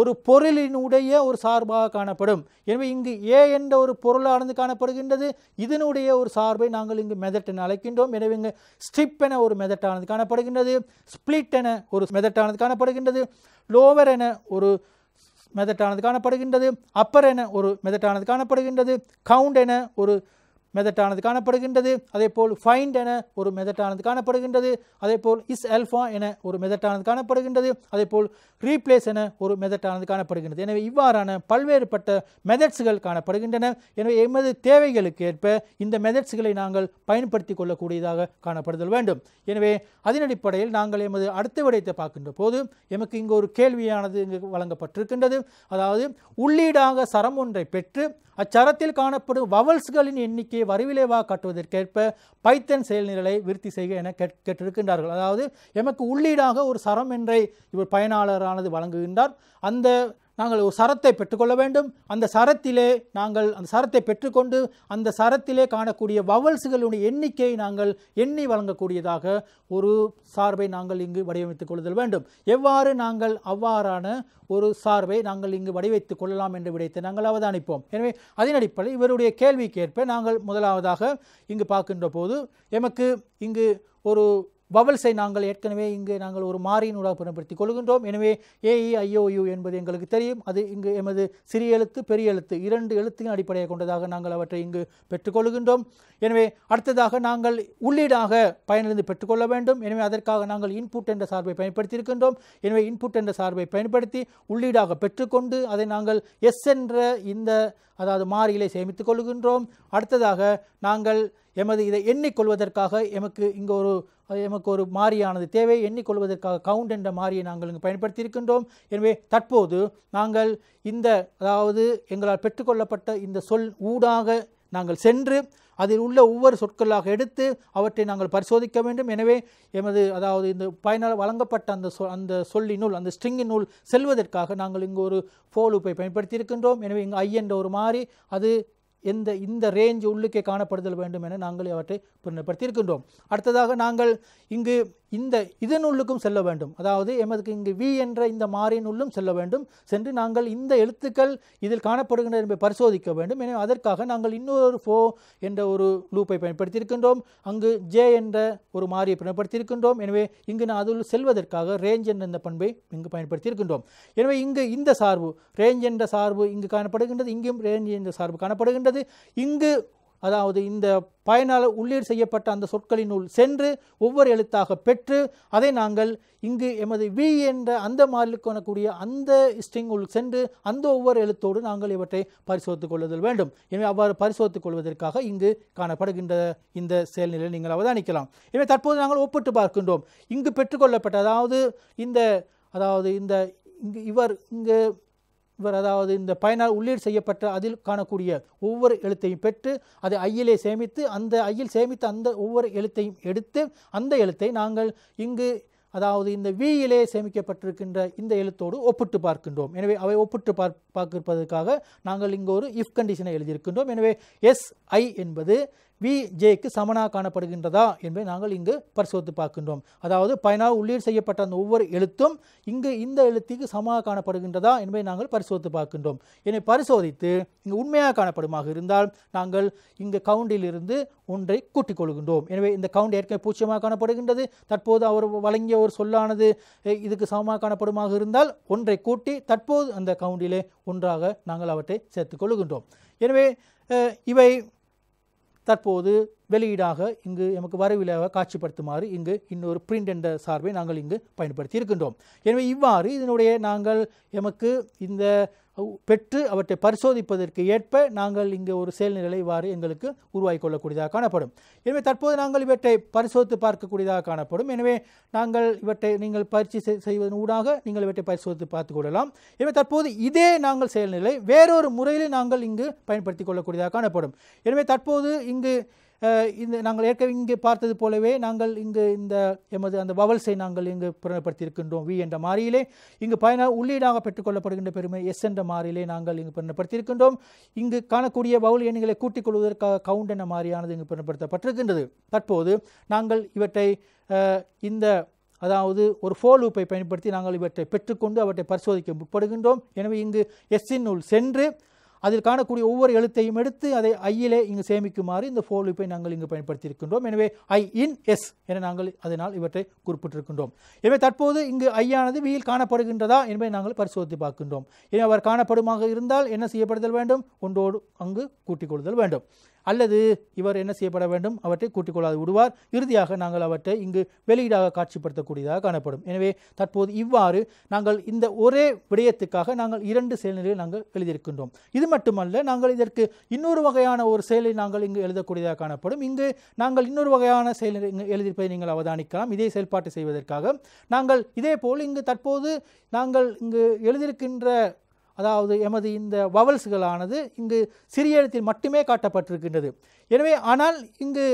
ஒரு பொருளினுடைய ஒரு சார்பாக காணப்படும் எனவே இங்கு ஏ என்ற ஒரு பொருளானது காணப்படுகின்றது இதனுடைய ஒரு சார்பை நாங்கள் இங்கு மெதட் என அழைக்கின்றோம் எனவே இங்கு ஸ்ட்ரிப் என ஒரு மெதட்டானது காணப்படுகின்றது ஸ்பிளிட் என ஒரு மெதட்டானது காணப்படுகின்றது லோவர் என ஒரு மெதட்டானது காணப்படுகின்றது அப்பர் என ஒரு மெதட்டானது காணப்படுகின்றது கவுண்ட் என ஒரு மெதட்டானது காணப்படுகின்றது அதே போல் ஃபைண்ட் என ஒரு மெதட்டானது காணப்படுகின்றது அதே போல் இஸ் அல்ஃபா என ஒரு மெதட்டானது காணப்படுகின்றது அதே போல் ரீப்ளேஸ் என ஒரு மெதட்டானது காணப்படுகின்றது எனவே இவ்வாறான பல்வேறுபட்ட மெதட்ஸ்கள் காணப்படுகின்றன எனவே எமது தேவைகளுக்கு ஏற்ப இந்த மெதட்ஸ்களை நாங்கள் பயன்படுத்தி கொள்ளக்கூடியதாக காணப்படுதல் வேண்டும் எனவே அதன் அடிப்படையில் நாங்கள் எமது அடுத்த விடயத்தை பார்க்கின்ற போது எமக்கு இங்கு ஒரு கேள்வியானது இங்கு வழங்கப்பட்டிருக்கின்றது அதாவது உள்ளீடாக சரம் ஒன்றை பெற்று அச்சரத்தில் காணப்படும் வவல்ஸ்களின் எண்ணிக்கை வரிவிளைவா காட்டுவதற்கேற்ப பைத்தன் செயல்நிலை விருத்தி செய்க என கேட்டிருக்கின்றார்கள் அதாவது எமக்கு உள்ளீடாக ஒரு சரம் என்றை இவர் பயனாளரானது வழங்குகின்றார் அந்த நாங்கள் ஒரு சரத்தை பெற்றுக்கொள்ள வேண்டும் அந்த சரத்திலே நாங்கள் அந்த சரத்தை பெற்றுக்கொண்டு அந்த சரத்திலே காணக்கூடிய வவல்ஸுகளுடைய எண்ணிக்கையை நாங்கள் எண்ணி வழங்கக்கூடியதாக ஒரு சார்பை நாங்கள் இங்கு வடிவமைத்துக் கொள்ளுதல் வேண்டும் எவ்வாறு நாங்கள் அவ்வாறான ஒரு சார்பை நாங்கள் இங்கு வடிவைத்துக் கொள்ளலாம் என்ற விடயத்தை நாங்கள் அவதானிப்போம் எனவே அதன் அடிப்படையில் இவருடைய கேள்விக்கேற்ப நாங்கள் முதலாவதாக இங்கு பார்க்கின்ற போது எமக்கு இங்கு ஒரு பவல்ஸை நாங்கள் ஏற்கனவே இங்கு நாங்கள் ஒரு மாறியினூடாக பயன்படுத்திக் கொள்கின்றோம் எனவே ஏஇ ஐஓயு e என்பது எங்களுக்கு தெரியும் அது இங்கு எமது சிறிய எழுத்து பெரிய எழுத்து இரண்டு எழுத்துக்களின் அடிப்படையை கொண்டதாக நாங்கள் அவற்றை இங்கு பெற்றுக்கொள்கின்றோம் எனவே அடுத்ததாக நாங்கள் உள்ளீடாக பயனிலிருந்து பெற்றுக்கொள்ள வேண்டும் எனவே அதற்காக நாங்கள் இன்புட் என்ற சார்பை பயன்படுத்தியிருக்கின்றோம் எனவே இன்புட் என்ற சார்பை பயன்படுத்தி உள்ளீடாக பெற்றுக்கொண்டு அதை நாங்கள் எஸ் என்ற இந்த அதாவது மாறிகளை சேமித்துக் கொள்கின்றோம் அடுத்ததாக நாங்கள் எமது இதை எண்ணிக்கொள்வதற்காக எமக்கு இங்கு ஒரு எமக்கு ஒரு மாறியானது தேவை எண்ணிக்கொள்வதற்காக கவுண்ட் என்ற மாறியை நாங்கள் இங்கு பயன்படுத்தியிருக்கின்றோம் எனவே தற்போது நாங்கள் இந்த அதாவது எங்களால் பெற்றுக்கொள்ளப்பட்ட இந்த சொல் ஊடாக நாங்கள் சென்று அதில் உள்ள ஒவ்வொரு சொற்களாக எடுத்து அவற்றை நாங்கள் பரிசோதிக்க வேண்டும் எனவே எமது அதாவது இந்த பயனால் வழங்கப்பட்ட அந்த சொ அந்த சொல்லினுள் அந்த ஸ்ட்ரிங்கினுள் செல்வதற்காக நாங்கள் இங்கு ஒரு ஃபோலுப்பை பயன்படுத்தி இருக்கின்றோம் எனவே இங்கு ஐ என்ற ஒரு மாறி அது எந்த இந்த ரேஞ்ச் உள்ளுக்கே காணப்படுதல் வேண்டும் என நாங்கள் அவற்றை இருக்கின்றோம் அடுத்ததாக நாங்கள் இங்கு இந்த இதனுள்ளுக்கும் செல்ல வேண்டும் அதாவது எமதுக்கு இங்கு வி என்ற இந்த மாறின் உள்ளும் செல்ல வேண்டும் சென்று நாங்கள் இந்த எழுத்துக்கள் இதில் காணப்படுகின்றன என்பதை பரிசோதிக்க வேண்டும் எனவே அதற்காக நாங்கள் இன்னொரு ஃபோ என்ற ஒரு லூப்பை பயன்படுத்தியிருக்கின்றோம் அங்கு ஜே என்ற ஒரு மாறியை பயன்படுத்தியிருக்கின்றோம் எனவே இங்கு நான் அதில் செல்வதற்காக ரேஞ்ச் என்ற இந்த பண்பை இங்கு பயன்படுத்தியிருக்கின்றோம் எனவே இங்கு இந்த சார்பு ரேஞ்ச் என்ற சார்பு இங்கு காணப்படுகின்றது இங்கும் ரேஞ்ச் என்ற சார்பு காணப்படுகின்றது இங்கு அதாவது இந்த பயனால் உள்ளீடு செய்யப்பட்ட அந்த சொற்களினுள் சென்று ஒவ்வொரு எழுத்தாக பெற்று அதை நாங்கள் இங்கு எமது வி என்ற அந்த மாறலுக்கு வரக்கூடிய அந்த ஸ்ட்ரிங் உள் சென்று அந்த ஒவ்வொரு எழுத்தோடு நாங்கள் இவற்றை பரிசோதித்துக் கொள்ளுதல் வேண்டும் எனவே அவ்வாறு பரிசோதித்துக் கொள்வதற்காக இங்கு காணப்படுகின்ற இந்த செயல்நிலை நீங்கள் அவதானிக்கலாம் எனவே தற்போது நாங்கள் ஒப்பிட்டு பார்க்கின்றோம் இங்கு பெற்றுக்கொள்ளப்பட்ட அதாவது இந்த அதாவது இந்த இங்கு இவர் இங்கு இவர் அதாவது இந்த பயனால் உள்ளீடு செய்யப்பட்ட அதில் காணக்கூடிய ஒவ்வொரு எழுத்தையும் பெற்று அதை ஐயிலே சேமித்து அந்த ஐயில் சேமித்த அந்த ஒவ்வொரு எழுத்தையும் எடுத்து அந்த எழுத்தை நாங்கள் இங்கு அதாவது இந்த வீயிலே சேமிக்கப்பட்டிருக்கின்ற இந்த எழுத்தோடு ஒப்பிட்டு பார்க்கின்றோம் எனவே அவை ஒப்பிட்டு பார்ப்பதற்காக நாங்கள் இங்கு ஒரு இஃப் கண்டிஷனை எழுதியிருக்கின்றோம் எனவே எஸ்ஐ என்பது விஜேக்கு சமனாக காணப்படுகின்றதா என்பதை நாங்கள் இங்கு பரிசோதித்து பார்க்கின்றோம் அதாவது பயனாக உள்ளீடு செய்யப்பட்ட அந்த ஒவ்வொரு எழுத்தும் இங்கு இந்த எழுத்துக்கு சமமாக காணப்படுகின்றதா என்பதை நாங்கள் பரிசோதித்து பார்க்கின்றோம் என்னை பரிசோதித்து இங்கு உண்மையாக காணப்படுமாக இருந்தால் நாங்கள் இங்கு கவுண்டிலிருந்து ஒன்றை கூட்டிக் கொள்கின்றோம் எனவே இந்த கவுண்ட் ஏற்கனவே பூச்சியமாக காணப்படுகின்றது தற்போது அவர் வழங்கிய ஒரு சொல்லானது இதுக்கு சமமாக காணப்படுமாக இருந்தால் ஒன்றை கூட்டி தற்போது அந்த கவுண்டிலே ஒன்றாக நாங்கள் அவற்றை சேர்த்துக் கொள்கின்றோம் எனவே இவை தற்போது வெளியீடாக இங்கு எமக்கு வரவிலாக காட்சிப்படுத்துமாறு இங்கு இன்னொரு பிரிண்ட் என்ற சார்பை நாங்கள் இங்கு பயன்படுத்தி இருக்கின்றோம் எனவே இவ்வாறு இதனுடைய நாங்கள் எமக்கு இந்த பெற்று அவற்றை பரிசோதிப்பதற்கு ஏற்ப நாங்கள் இங்கே ஒரு செயல்நிலை இவ்வாறு எங்களுக்கு உருவாக்கி கொள்ளக்கூடியதாக காணப்படும் எனவே தற்போது நாங்கள் இவற்றை பரிசோதித்து பார்க்கக்கூடியதாக காணப்படும் எனவே நாங்கள் இவற்றை நீங்கள் பயிற்சி செய்வதன் ஊடாக நீங்கள் இவற்றை பரிசோதித்து பார்த்துக் கொள்ளலாம் எனவே தற்போது இதே நாங்கள் செயல்நிலை வேறொரு முறையில் நாங்கள் இங்கு பயன்படுத்தி கொள்ளக்கூடியதாக காணப்படும் எனவே தற்போது இங்கு இந்த நாங்கள் ஏற்கனவே இங்கே பார்த்தது போலவே நாங்கள் இங்கு இந்த எமது அந்த பவல்ஸை நாங்கள் இங்கு பிரணப்படுத்தியிருக்கின்றோம் வி என்ற மாறியிலே இங்கு பயண உள்ளீடாக பெற்றுக்கொள்ளப்படுகின்ற பெருமை எஸ் என்ற மாறியிலே நாங்கள் இங்கு பிரணப்படுத்தியிருக்கின்றோம் இங்கு காணக்கூடிய பவுல் எண்ணிகளை கூட்டிக் கொள்வதற்காக கவுண்ட் என்ற மாறியானது இங்கு பிரணப்படுத்தப்பட்டிருக்கின்றது தற்போது நாங்கள் இவற்றை இந்த அதாவது ஒரு ஃபோல் லூப்பை பயன்படுத்தி நாங்கள் இவற்றை பெற்றுக்கொண்டு அவற்றை பரிசோதிக்க முற்படுகின்றோம் எனவே இங்கு எஸ்ஸின் சென்று அதில் காணக்கூடிய ஒவ்வொரு எழுத்தையும் எடுத்து அதை ஐயிலே இங்கு சேமிக்குமாறு இந்த ஃபோர் நாங்கள் இங்கு பயன்படுத்தியிருக்கின்றோம் எனவே ஐ இன் எஸ் என நாங்கள் அதனால் இவற்றை குறிப்பிட்டிருக்கின்றோம் எனவே தற்போது இங்கு ஐயானது வியில் காணப்படுகின்றதா என்பதை நாங்கள் பரிசோதித்து பார்க்கின்றோம் எனவே அவர் காணப்படுமாக இருந்தால் என்ன செய்யப்படுதல் வேண்டும் ஒன்றோடு அங்கு கூட்டிக் கொள்ளுதல் வேண்டும் அல்லது இவர் என்ன செய்யப்பட வேண்டும் அவற்றை கூட்டிக் கொள்ளாது விடுவார் இறுதியாக நாங்கள் அவற்றை இங்கு வெளியீடாக காட்சிப்படுத்தக்கூடியதாக காணப்படும் எனவே தற்போது இவ்வாறு நாங்கள் இந்த ஒரே விடயத்துக்காக நாங்கள் இரண்டு செயல்நிலையை நாங்கள் எழுதியிருக்கின்றோம் இது மட்டுமல்ல நாங்கள் இதற்கு இன்னொரு வகையான ஒரு செயலை நாங்கள் இங்கு எழுதக்கூடியதாக காணப்படும் இங்கு நாங்கள் இன்னொரு வகையான செயல் எழுதியிருப்பதை நீங்கள் அவதானிக்கலாம் இதே செயல்பாட்டை செய்வதற்காக நாங்கள் இதே போல் இங்கு தற்போது நாங்கள் இங்கு எழுதியிருக்கின்ற அதாவது எமது இந்த வவல்ஸ்களானது இங்கு சிறிய எழுத்தில் மட்டுமே காட்டப்பட்டிருக்கின்றது எனவே ஆனால் இங்கு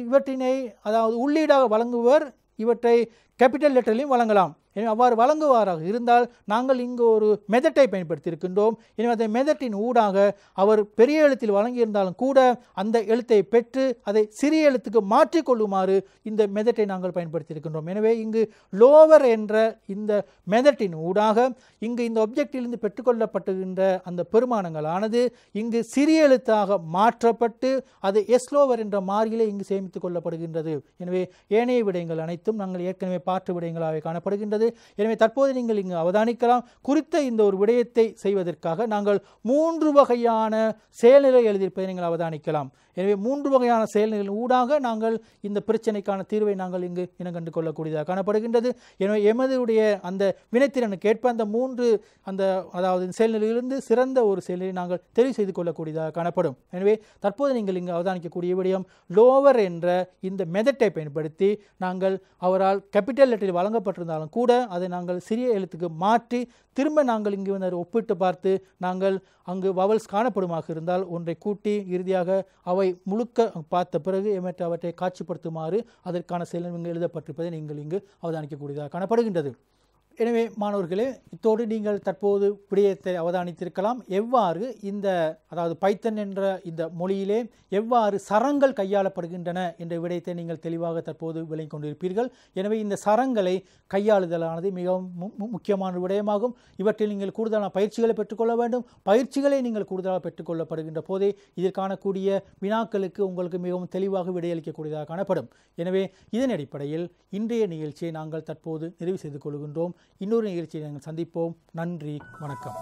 இவற்றினை அதாவது உள்ளீடாக வழங்குவர் இவற்றை கேபிட்டல் லெட்டரிலையும் வழங்கலாம் எனவே அவ்வாறு வழங்குவாராக இருந்தால் நாங்கள் இங்கு ஒரு மெதட்டை பயன்படுத்தியிருக்கின்றோம் எனவே அந்த மெதட்டின் ஊடாக அவர் பெரிய எழுத்தில் வழங்கியிருந்தாலும் கூட அந்த எழுத்தை பெற்று அதை சிறிய எழுத்துக்கு மாற்றிக்கொள்ளுமாறு இந்த மெதட்டை நாங்கள் பயன்படுத்தியிருக்கின்றோம் எனவே இங்கு லோவர் என்ற இந்த மெதட்டின் ஊடாக இங்கு இந்த ஒப்ஜெக்டிலிருந்து பெற்றுக்கொள்ளப்படுகின்ற அந்த பெருமானங்களானது இங்கு சிறிய எழுத்தாக மாற்றப்பட்டு அது எஸ்லோவர் என்ற மாறியிலே இங்கு சேமித்துக் கொள்ளப்படுகின்றது எனவே ஏனைய விடயங்கள் அனைத்தும் நாங்கள் ஏற்கனவே பாற்று விடயங்களாகவே காணப்படுகின்றது எனவே தற்போது நீங்கள் இங்கு அவதானிக்கலாம் குறித்த இந்த ஒரு விடயத்தை செய்வதற்காக நாங்கள் மூன்று வகையான செயல்நிலை எழுதியிருப்பதை நீங்கள் அவதானிக்கலாம் எனவே மூன்று வகையான செயல்களின் ஊடாக நாங்கள் இந்த பிரச்சனைக்கான தீர்வை நாங்கள் இங்கு இனம் கண்டு கொள்ளக்கூடியதாக காணப்படுகின்றது எனவே எமதுடைய அந்த ஏற்ப அந்த மூன்று அந்த அதாவது செயல்நிலையிலிருந்து சிறந்த ஒரு செயலை நாங்கள் தெரிவு செய்து கொள்ளக்கூடியதாக காணப்படும் எனவே தற்போது நீங்கள் இங்கு அவதானிக்கக்கூடிய விடயம் லோவர் என்ற இந்த மெதட்டை பயன்படுத்தி நாங்கள் அவரால் கேபிட்டல் லெட்டரில் வழங்கப்பட்டிருந்தாலும் கூட அதை நாங்கள் சிறிய எழுத்துக்கு மாற்றி திரும்ப நாங்கள் இங்கு வந்து ஒப்பிட்டு பார்த்து நாங்கள் அங்கு வவல்ஸ் காணப்படுமாக இருந்தால் ஒன்றை கூட்டி இறுதியாக அவை முழுக்க பார்த்த பிறகு எமற்ற அவற்றை காட்சிப்படுத்துமாறு அதற்கான செயல் எழுதப்பட்டிருப்பதை நீங்கள் இங்கு அவதானிக்கக்கூடியதாக காணப்படுகின்றது எனவே மாணவர்களே இத்தோடு நீங்கள் தற்போது விடயத்தை அவதானித்திருக்கலாம் எவ்வாறு இந்த அதாவது பைத்தன் என்ற இந்த மொழியிலே எவ்வாறு சரங்கள் கையாளப்படுகின்றன என்ற விடயத்தை நீங்கள் தெளிவாக தற்போது விளங்கி கொண்டிருப்பீர்கள் எனவே இந்த சரங்களை கையாளுதலானது மிகவும் முக்கியமான விடயமாகும் இவற்றில் நீங்கள் கூடுதலான பயிற்சிகளை பெற்றுக்கொள்ள வேண்டும் பயிற்சிகளை நீங்கள் கூடுதலாக பெற்றுக்கொள்ளப்படுகின்ற போதே இதற்கான கூடிய வினாக்களுக்கு உங்களுக்கு மிகவும் தெளிவாக விடையளிக்கக்கூடியதாக காணப்படும் எனவே இதன் அடிப்படையில் இன்றைய நிகழ்ச்சியை நாங்கள் தற்போது நிறைவு செய்து கொள்கின்றோம் இன்னொரு நிகழ்ச்சியை நாங்கள் சந்திப்போம் நன்றி வணக்கம்